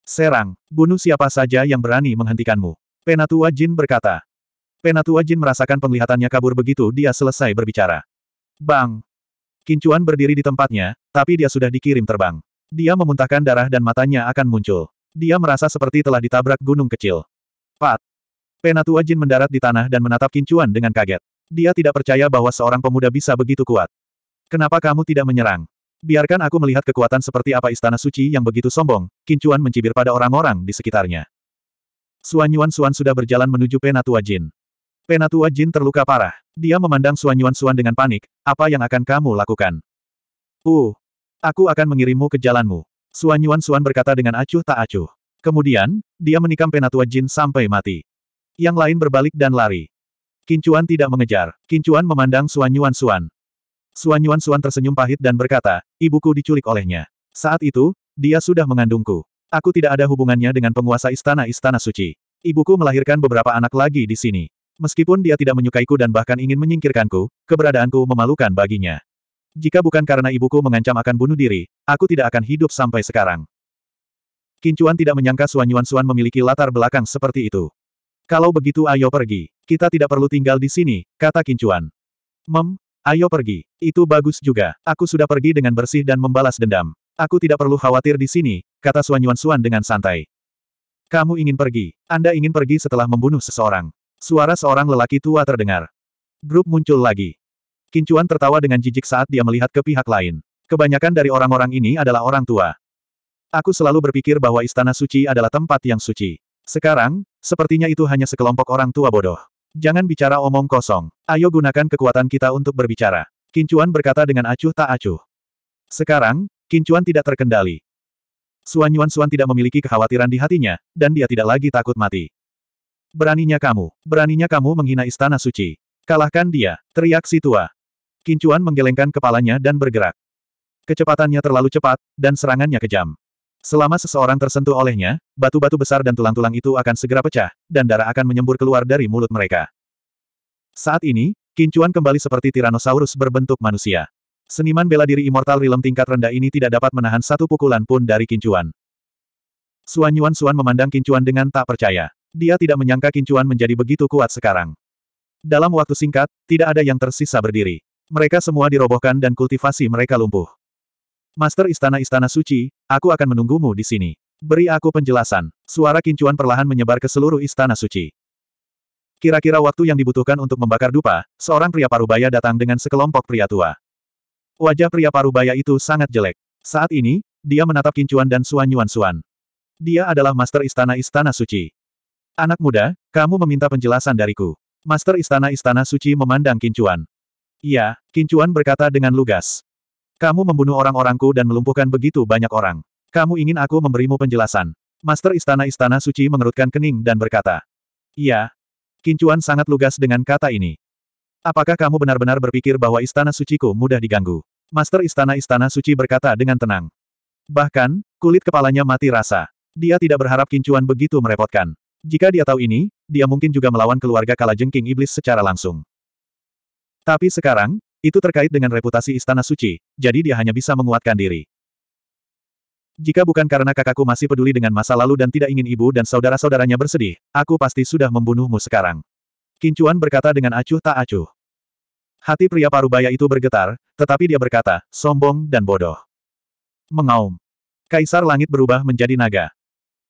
Serang, bunuh siapa saja yang berani menghentikanmu. Penatua Jin berkata. Penatua Jin merasakan penglihatannya kabur begitu dia selesai berbicara. Bang! Kincuan berdiri di tempatnya, tapi dia sudah dikirim terbang. Dia memuntahkan darah dan matanya akan muncul. Dia merasa seperti telah ditabrak gunung kecil. Pat! Penatua Jin mendarat di tanah dan menatap Kincuan dengan kaget. Dia tidak percaya bahwa seorang pemuda bisa begitu kuat. Kenapa kamu tidak menyerang? Biarkan aku melihat kekuatan seperti apa istana suci yang begitu sombong, Kincuan mencibir pada orang-orang di sekitarnya. Suanyuan Suan sudah berjalan menuju Penatua Jin. Penatua Jin terluka parah. Dia memandang Suanyuan Suan dengan panik, apa yang akan kamu lakukan? Uh, aku akan mengirimmu ke jalanmu. Suanyuan Suan berkata dengan acuh tak acuh. Kemudian, dia menikam Penatua Jin sampai mati. Yang lain berbalik dan lari. Kincuan tidak mengejar. Kincuan memandang Suanyuan Suan. Suanyuan Suan tersenyum pahit dan berkata, ibuku diculik olehnya. Saat itu, dia sudah mengandungku. Aku tidak ada hubungannya dengan penguasa istana-istana suci. Ibuku melahirkan beberapa anak lagi di sini. Meskipun dia tidak menyukaiku dan bahkan ingin menyingkirkanku, keberadaanku memalukan baginya. Jika bukan karena ibuku mengancam akan bunuh diri, aku tidak akan hidup sampai sekarang. Kincuan tidak menyangka Suan Yuan Suan memiliki latar belakang seperti itu. Kalau begitu ayo pergi. Kita tidak perlu tinggal di sini, kata Kincuan. Mem, ayo pergi. Itu bagus juga. Aku sudah pergi dengan bersih dan membalas dendam. Aku tidak perlu khawatir di sini, kata Suan Yuan Suan dengan santai. Kamu ingin pergi. Anda ingin pergi setelah membunuh seseorang. Suara seorang lelaki tua terdengar. Grup muncul lagi. Kincuan tertawa dengan jijik saat dia melihat ke pihak lain. Kebanyakan dari orang-orang ini adalah orang tua. Aku selalu berpikir bahwa istana suci adalah tempat yang suci. Sekarang, sepertinya itu hanya sekelompok orang tua bodoh. Jangan bicara omong kosong. Ayo gunakan kekuatan kita untuk berbicara. Kincuan berkata dengan acuh tak acuh. Sekarang, Kincuan tidak terkendali. Suan Yuan Suan tidak memiliki kekhawatiran di hatinya, dan dia tidak lagi takut mati. Beraninya kamu, beraninya kamu menghina istana suci. Kalahkan dia, teriak si tua. Kincuan menggelengkan kepalanya dan bergerak. Kecepatannya terlalu cepat, dan serangannya kejam. Selama seseorang tersentuh olehnya, batu-batu besar dan tulang-tulang itu akan segera pecah, dan darah akan menyembur keluar dari mulut mereka. Saat ini, Kincuan kembali seperti Tyrannosaurus berbentuk manusia. Seniman bela diri Immortal Realm tingkat rendah ini tidak dapat menahan satu pukulan pun dari Kincuan. Suan Yuan Suan memandang Kincuan dengan tak percaya. Dia tidak menyangka Kincuan menjadi begitu kuat sekarang. Dalam waktu singkat, tidak ada yang tersisa berdiri. Mereka semua dirobohkan dan kultivasi mereka lumpuh. Master Istana-Istana Suci, aku akan menunggumu di sini. Beri aku penjelasan. Suara kincuan perlahan menyebar ke seluruh Istana Suci. Kira-kira waktu yang dibutuhkan untuk membakar dupa, seorang pria parubaya datang dengan sekelompok pria tua. Wajah pria parubaya itu sangat jelek. Saat ini, dia menatap kincuan dan Suan Yuan Suan. Dia adalah Master Istana-Istana Suci. Anak muda, kamu meminta penjelasan dariku. Master Istana-Istana Suci memandang kincuan. Iya, kincuan berkata dengan lugas. Kamu membunuh orang-orangku dan melumpuhkan begitu banyak orang. Kamu ingin aku memberimu penjelasan. Master Istana-Istana Suci mengerutkan kening dan berkata. Iya. Kincuan sangat lugas dengan kata ini. Apakah kamu benar-benar berpikir bahwa Istana Suciku mudah diganggu? Master Istana-Istana Suci berkata dengan tenang. Bahkan, kulit kepalanya mati rasa. Dia tidak berharap kincuan begitu merepotkan. Jika dia tahu ini, dia mungkin juga melawan keluarga Kalajengking Iblis secara langsung. Tapi sekarang, itu terkait dengan reputasi Istana Suci, jadi dia hanya bisa menguatkan diri. Jika bukan karena kakakku masih peduli dengan masa lalu dan tidak ingin ibu dan saudara-saudaranya bersedih, aku pasti sudah membunuhmu sekarang. Kincuan berkata dengan acuh tak acuh. Hati pria parubaya itu bergetar, tetapi dia berkata, sombong dan bodoh. Mengaum. Kaisar langit berubah menjadi naga.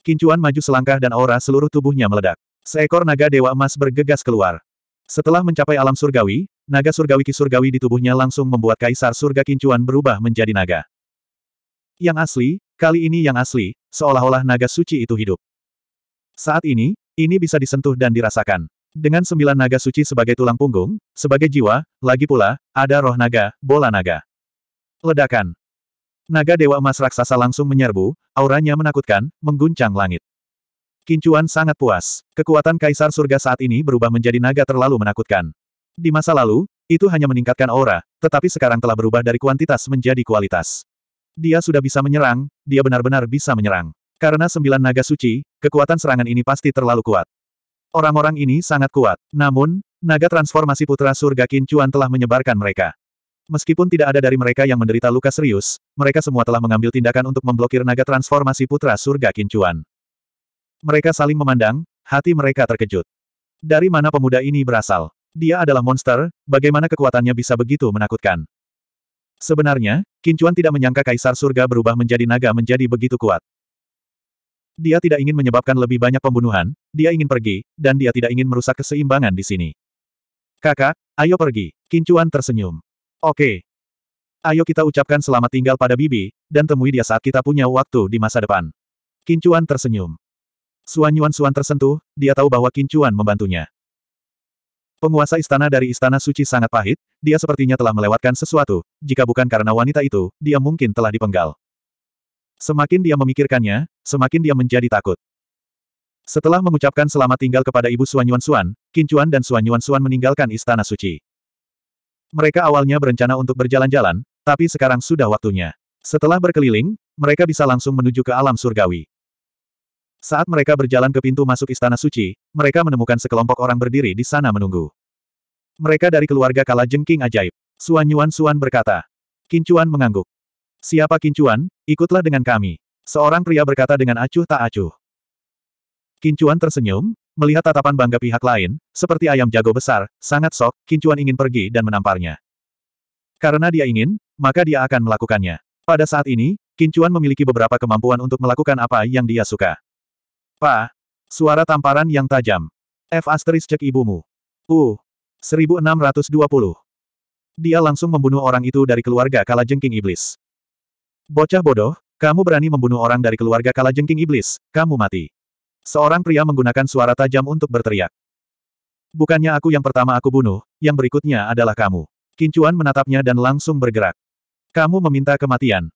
Kincuan maju selangkah dan aura seluruh tubuhnya meledak. Seekor naga dewa emas bergegas keluar. Setelah mencapai alam surgawi, Naga surgawi ki surgawi di tubuhnya langsung membuat kaisar surga kincuan berubah menjadi naga. Yang asli, kali ini yang asli, seolah-olah naga suci itu hidup. Saat ini, ini bisa disentuh dan dirasakan. Dengan sembilan naga suci sebagai tulang punggung, sebagai jiwa, lagi pula, ada roh naga, bola naga. Ledakan. Naga Dewa Emas Raksasa langsung menyerbu, auranya menakutkan, mengguncang langit. Kincuan sangat puas. Kekuatan Kaisar Surga saat ini berubah menjadi naga terlalu menakutkan. Di masa lalu, itu hanya meningkatkan aura, tetapi sekarang telah berubah dari kuantitas menjadi kualitas. Dia sudah bisa menyerang, dia benar-benar bisa menyerang. Karena sembilan naga suci, kekuatan serangan ini pasti terlalu kuat. Orang-orang ini sangat kuat. Namun, naga transformasi putra surga Kincuan telah menyebarkan mereka. Meskipun tidak ada dari mereka yang menderita luka serius, mereka semua telah mengambil tindakan untuk memblokir naga transformasi putra surga Kincuan. Mereka saling memandang, hati mereka terkejut. Dari mana pemuda ini berasal? Dia adalah monster, bagaimana kekuatannya bisa begitu menakutkan? Sebenarnya, Kincuan tidak menyangka Kaisar Surga berubah menjadi naga menjadi begitu kuat. Dia tidak ingin menyebabkan lebih banyak pembunuhan, dia ingin pergi, dan dia tidak ingin merusak keseimbangan di sini. Kakak, ayo pergi. Kincuan tersenyum. Oke. Ayo kita ucapkan selamat tinggal pada Bibi, dan temui dia saat kita punya waktu di masa depan. Kincuan tersenyum. Suan Yuan Suan tersentuh, dia tahu bahwa Kincuan membantunya. Penguasa istana dari istana suci sangat pahit, dia sepertinya telah melewatkan sesuatu, jika bukan karena wanita itu, dia mungkin telah dipenggal. Semakin dia memikirkannya, semakin dia menjadi takut. Setelah mengucapkan selamat tinggal kepada ibu Suan Yuan Suan, Qin Chuan dan Suan Yuan Suan meninggalkan istana suci. Mereka awalnya berencana untuk berjalan-jalan, tapi sekarang sudah waktunya. Setelah berkeliling, mereka bisa langsung menuju ke alam surgawi. Saat mereka berjalan ke pintu masuk Istana Suci, mereka menemukan sekelompok orang berdiri di sana menunggu. Mereka dari keluarga Kala Jengking ajaib. Suan Yuan Suan berkata. Kincuan mengangguk. Siapa Kincuan? Ikutlah dengan kami. Seorang pria berkata dengan acuh tak acuh. Kincuan tersenyum, melihat tatapan bangga pihak lain, seperti ayam jago besar, sangat sok, Kincuan ingin pergi dan menamparnya. Karena dia ingin, maka dia akan melakukannya. Pada saat ini, Kincuan memiliki beberapa kemampuan untuk melakukan apa yang dia suka. Pa! Suara tamparan yang tajam. F asteris cek ibumu. Uh, 1620. Dia langsung membunuh orang itu dari keluarga Kalajengking iblis. Bocah bodoh, kamu berani membunuh orang dari keluarga Kalajengking iblis, kamu mati. Seorang pria menggunakan suara tajam untuk berteriak. Bukannya aku yang pertama aku bunuh, yang berikutnya adalah kamu. Kincuan menatapnya dan langsung bergerak. Kamu meminta kematian.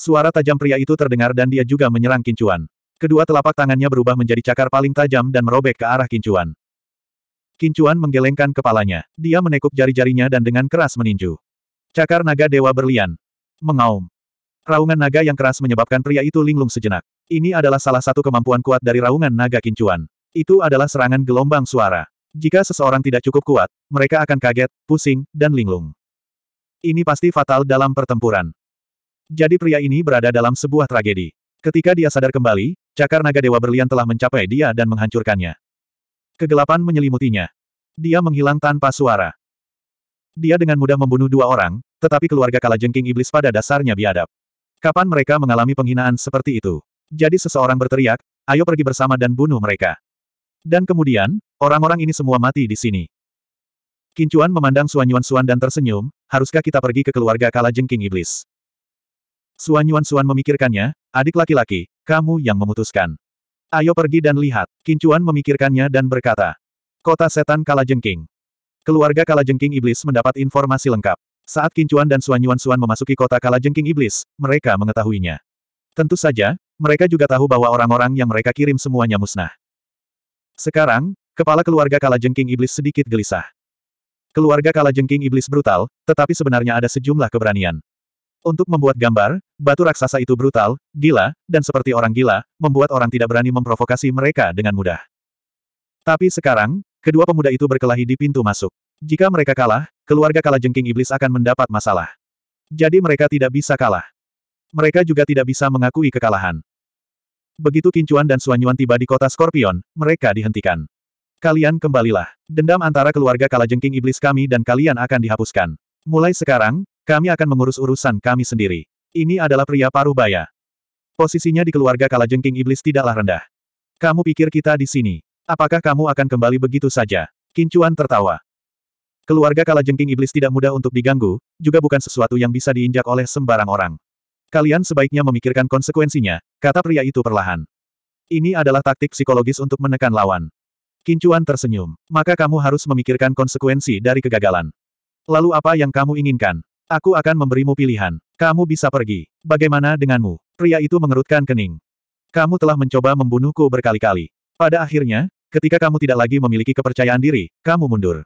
Suara tajam pria itu terdengar dan dia juga menyerang Kincuan. Kedua telapak tangannya berubah menjadi cakar paling tajam dan merobek ke arah Kincuan. Kincuan menggelengkan kepalanya. Dia menekuk jari-jarinya dan dengan keras meninju. Cakar naga dewa berlian. Mengaum. Raungan naga yang keras menyebabkan pria itu linglung sejenak. Ini adalah salah satu kemampuan kuat dari raungan naga Kincuan. Itu adalah serangan gelombang suara. Jika seseorang tidak cukup kuat, mereka akan kaget, pusing, dan linglung. Ini pasti fatal dalam pertempuran. Jadi pria ini berada dalam sebuah tragedi. Ketika dia sadar kembali, Cakar naga Dewa Berlian telah mencapai dia dan menghancurkannya. Kegelapan menyelimutinya. Dia menghilang tanpa suara. Dia dengan mudah membunuh dua orang, tetapi keluarga Kalajengking Iblis pada dasarnya biadab. Kapan mereka mengalami penghinaan seperti itu? Jadi seseorang berteriak, ayo pergi bersama dan bunuh mereka. Dan kemudian, orang-orang ini semua mati di sini. Kincuan memandang Suan Yuan Suan dan tersenyum, haruskah kita pergi ke keluarga Kalajengking Iblis? Suan Yuan Suan memikirkannya, adik laki-laki, kamu yang memutuskan. Ayo pergi dan lihat. Kincuan memikirkannya dan berkata. Kota Setan Kalajengking. Keluarga Kalajengking Iblis mendapat informasi lengkap. Saat Kincuan dan Suan Yuan Suan memasuki kota Kalajengking Iblis, mereka mengetahuinya. Tentu saja, mereka juga tahu bahwa orang-orang yang mereka kirim semuanya musnah. Sekarang, kepala keluarga Kalajengking Iblis sedikit gelisah. Keluarga Kalajengking Iblis brutal, tetapi sebenarnya ada sejumlah keberanian. Untuk membuat gambar, batu raksasa itu brutal, gila, dan seperti orang gila, membuat orang tidak berani memprovokasi mereka dengan mudah. Tapi sekarang, kedua pemuda itu berkelahi di pintu masuk. Jika mereka kalah, keluarga Jengking Iblis akan mendapat masalah. Jadi mereka tidak bisa kalah. Mereka juga tidak bisa mengakui kekalahan. Begitu Kincuan dan Suanyuan tiba di kota Scorpion, mereka dihentikan. Kalian kembalilah. Dendam antara keluarga Jengking Iblis kami dan kalian akan dihapuskan. Mulai sekarang, kami akan mengurus urusan kami sendiri. Ini adalah pria paruh baya. Posisinya di keluarga kalajengking iblis tidaklah rendah. Kamu pikir kita di sini? Apakah kamu akan kembali begitu saja? Kincuan tertawa. Keluarga kalajengking iblis tidak mudah untuk diganggu, juga bukan sesuatu yang bisa diinjak oleh sembarang orang. Kalian sebaiknya memikirkan konsekuensinya, kata pria itu perlahan. Ini adalah taktik psikologis untuk menekan lawan. Kincuan tersenyum. Maka kamu harus memikirkan konsekuensi dari kegagalan. Lalu apa yang kamu inginkan? Aku akan memberimu pilihan. Kamu bisa pergi. Bagaimana denganmu? Pria itu mengerutkan kening. Kamu telah mencoba membunuhku berkali-kali. Pada akhirnya, ketika kamu tidak lagi memiliki kepercayaan diri, kamu mundur.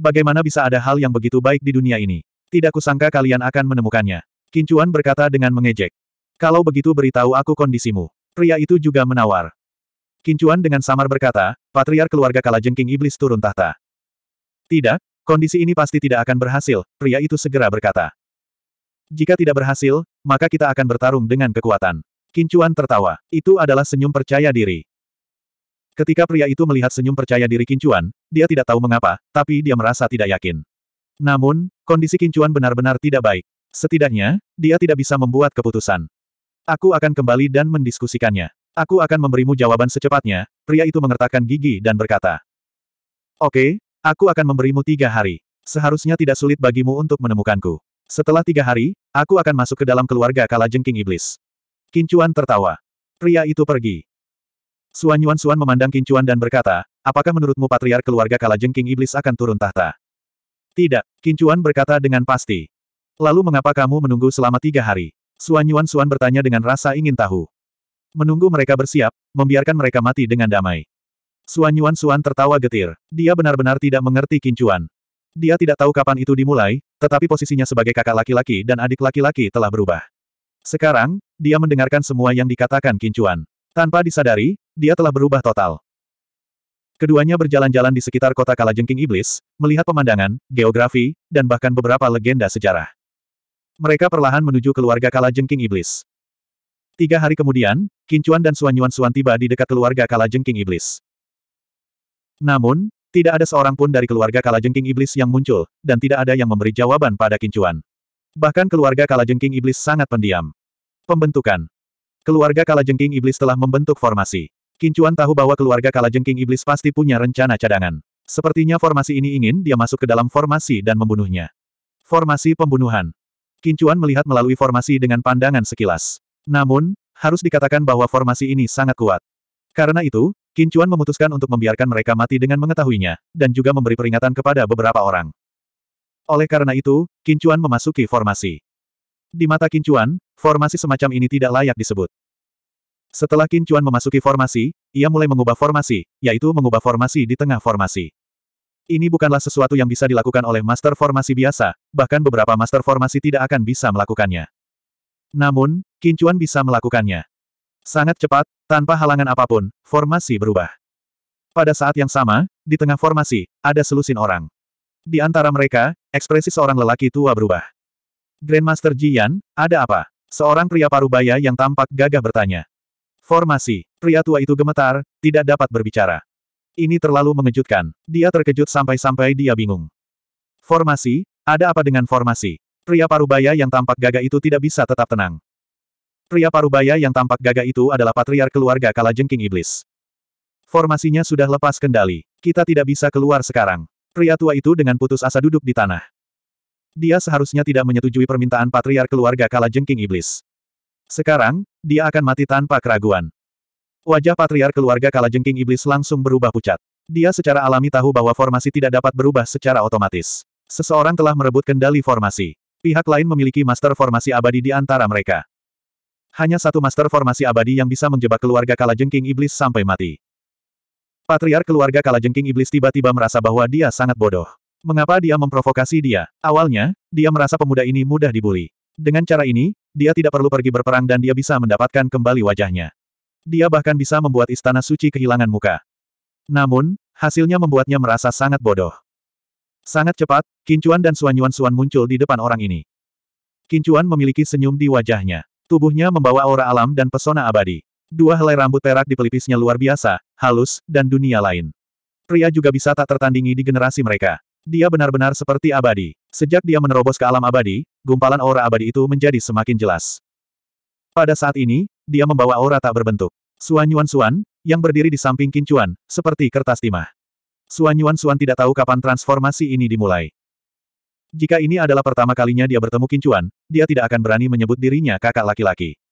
Bagaimana bisa ada hal yang begitu baik di dunia ini? Tidak kusangka kalian akan menemukannya. Kincuan berkata dengan mengejek. Kalau begitu beritahu aku kondisimu. Pria itu juga menawar. Kincuan dengan samar berkata, Patriar keluarga Kalajengking Iblis turun tahta. Tidak, Kondisi ini pasti tidak akan berhasil, pria itu segera berkata. Jika tidak berhasil, maka kita akan bertarung dengan kekuatan. Kincuan tertawa. Itu adalah senyum percaya diri. Ketika pria itu melihat senyum percaya diri Kincuan, dia tidak tahu mengapa, tapi dia merasa tidak yakin. Namun, kondisi Kincuan benar-benar tidak baik. Setidaknya, dia tidak bisa membuat keputusan. Aku akan kembali dan mendiskusikannya. Aku akan memberimu jawaban secepatnya, pria itu mengertakkan gigi dan berkata. Oke, Aku akan memberimu tiga hari. Seharusnya tidak sulit bagimu untuk menemukanku. Setelah tiga hari, aku akan masuk ke dalam keluarga kala jengking iblis. Kincuan tertawa. Pria itu pergi. Suan Yuan Suan memandang Kincuan dan berkata, apakah menurutmu Patriar keluarga kala jengking iblis akan turun tahta? Tidak, Kincuan berkata dengan pasti. Lalu mengapa kamu menunggu selama tiga hari? Suan Yuan Suan bertanya dengan rasa ingin tahu. Menunggu mereka bersiap, membiarkan mereka mati dengan damai. Suan Yuan Suan tertawa getir. Dia benar-benar tidak mengerti kincuan. Dia tidak tahu kapan itu dimulai, tetapi posisinya sebagai kakak laki-laki dan adik laki-laki telah berubah. Sekarang, dia mendengarkan semua yang dikatakan kincuan. Tanpa disadari, dia telah berubah total. Keduanya berjalan-jalan di sekitar kota Kalajengking Iblis, melihat pemandangan, geografi, dan bahkan beberapa legenda sejarah. Mereka perlahan menuju keluarga Kalajengking Iblis. Tiga hari kemudian, Kincuan dan Suanyuan Suan tiba di dekat keluarga Kalajengking Iblis. Namun, tidak ada seorang pun dari keluarga kalajengking iblis yang muncul, dan tidak ada yang memberi jawaban pada Kincuan. Bahkan keluarga kalajengking iblis sangat pendiam. Pembentukan Keluarga kalajengking iblis telah membentuk formasi. Kincuan tahu bahwa keluarga kalajengking iblis pasti punya rencana cadangan. Sepertinya formasi ini ingin dia masuk ke dalam formasi dan membunuhnya. Formasi pembunuhan. Kincuan melihat melalui formasi dengan pandangan sekilas. Namun, harus dikatakan bahwa formasi ini sangat kuat. Karena itu, Qin Chuan memutuskan untuk membiarkan mereka mati dengan mengetahuinya, dan juga memberi peringatan kepada beberapa orang. Oleh karena itu, Qin Chuan memasuki formasi. Di mata Qin Chuan, formasi semacam ini tidak layak disebut. Setelah Qin Chuan memasuki formasi, ia mulai mengubah formasi, yaitu mengubah formasi di tengah formasi. Ini bukanlah sesuatu yang bisa dilakukan oleh master formasi biasa, bahkan beberapa master formasi tidak akan bisa melakukannya. Namun, Qin Chuan bisa melakukannya. Sangat cepat, tanpa halangan apapun, formasi berubah. Pada saat yang sama, di tengah formasi, ada selusin orang. Di antara mereka, ekspresi seorang lelaki tua berubah. Grandmaster Jian, ada apa? Seorang pria parubaya yang tampak gagah bertanya. Formasi, pria tua itu gemetar, tidak dapat berbicara. Ini terlalu mengejutkan. Dia terkejut sampai-sampai dia bingung. Formasi, ada apa dengan formasi? Pria parubaya yang tampak gagah itu tidak bisa tetap tenang. Pria parubaya yang tampak gagah itu adalah patriar keluarga Kalajengking Iblis. Formasinya sudah lepas kendali. Kita tidak bisa keluar sekarang. Pria tua itu dengan putus asa duduk di tanah. Dia seharusnya tidak menyetujui permintaan patriar keluarga Kalajengking Iblis. Sekarang, dia akan mati tanpa keraguan. Wajah patriar keluarga Kalajengking Iblis langsung berubah pucat. Dia secara alami tahu bahwa formasi tidak dapat berubah secara otomatis. Seseorang telah merebut kendali formasi. Pihak lain memiliki master formasi abadi di antara mereka. Hanya satu master formasi abadi yang bisa menjebak keluarga kalajengking iblis sampai mati. Patriar keluarga kalajengking iblis tiba-tiba merasa bahwa dia sangat bodoh. Mengapa dia memprovokasi dia? Awalnya, dia merasa pemuda ini mudah dibully. Dengan cara ini, dia tidak perlu pergi berperang dan dia bisa mendapatkan kembali wajahnya. Dia bahkan bisa membuat istana suci kehilangan muka. Namun, hasilnya membuatnya merasa sangat bodoh. Sangat cepat, Kincuan dan Suanyuan Suan muncul di depan orang ini. Kincuan memiliki senyum di wajahnya. Tubuhnya membawa aura alam dan pesona abadi. Dua helai rambut perak di pelipisnya luar biasa, halus, dan dunia lain. Pria juga bisa tak tertandingi di generasi mereka. Dia benar-benar seperti abadi. Sejak dia menerobos ke alam abadi, gumpalan aura abadi itu menjadi semakin jelas. Pada saat ini, dia membawa aura tak berbentuk. Suan Yuan Suan, yang berdiri di samping Kincuan, seperti kertas timah. Suan Yuan Suan tidak tahu kapan transformasi ini dimulai. Jika ini adalah pertama kalinya dia bertemu Kincuan, dia tidak akan berani menyebut dirinya kakak laki-laki.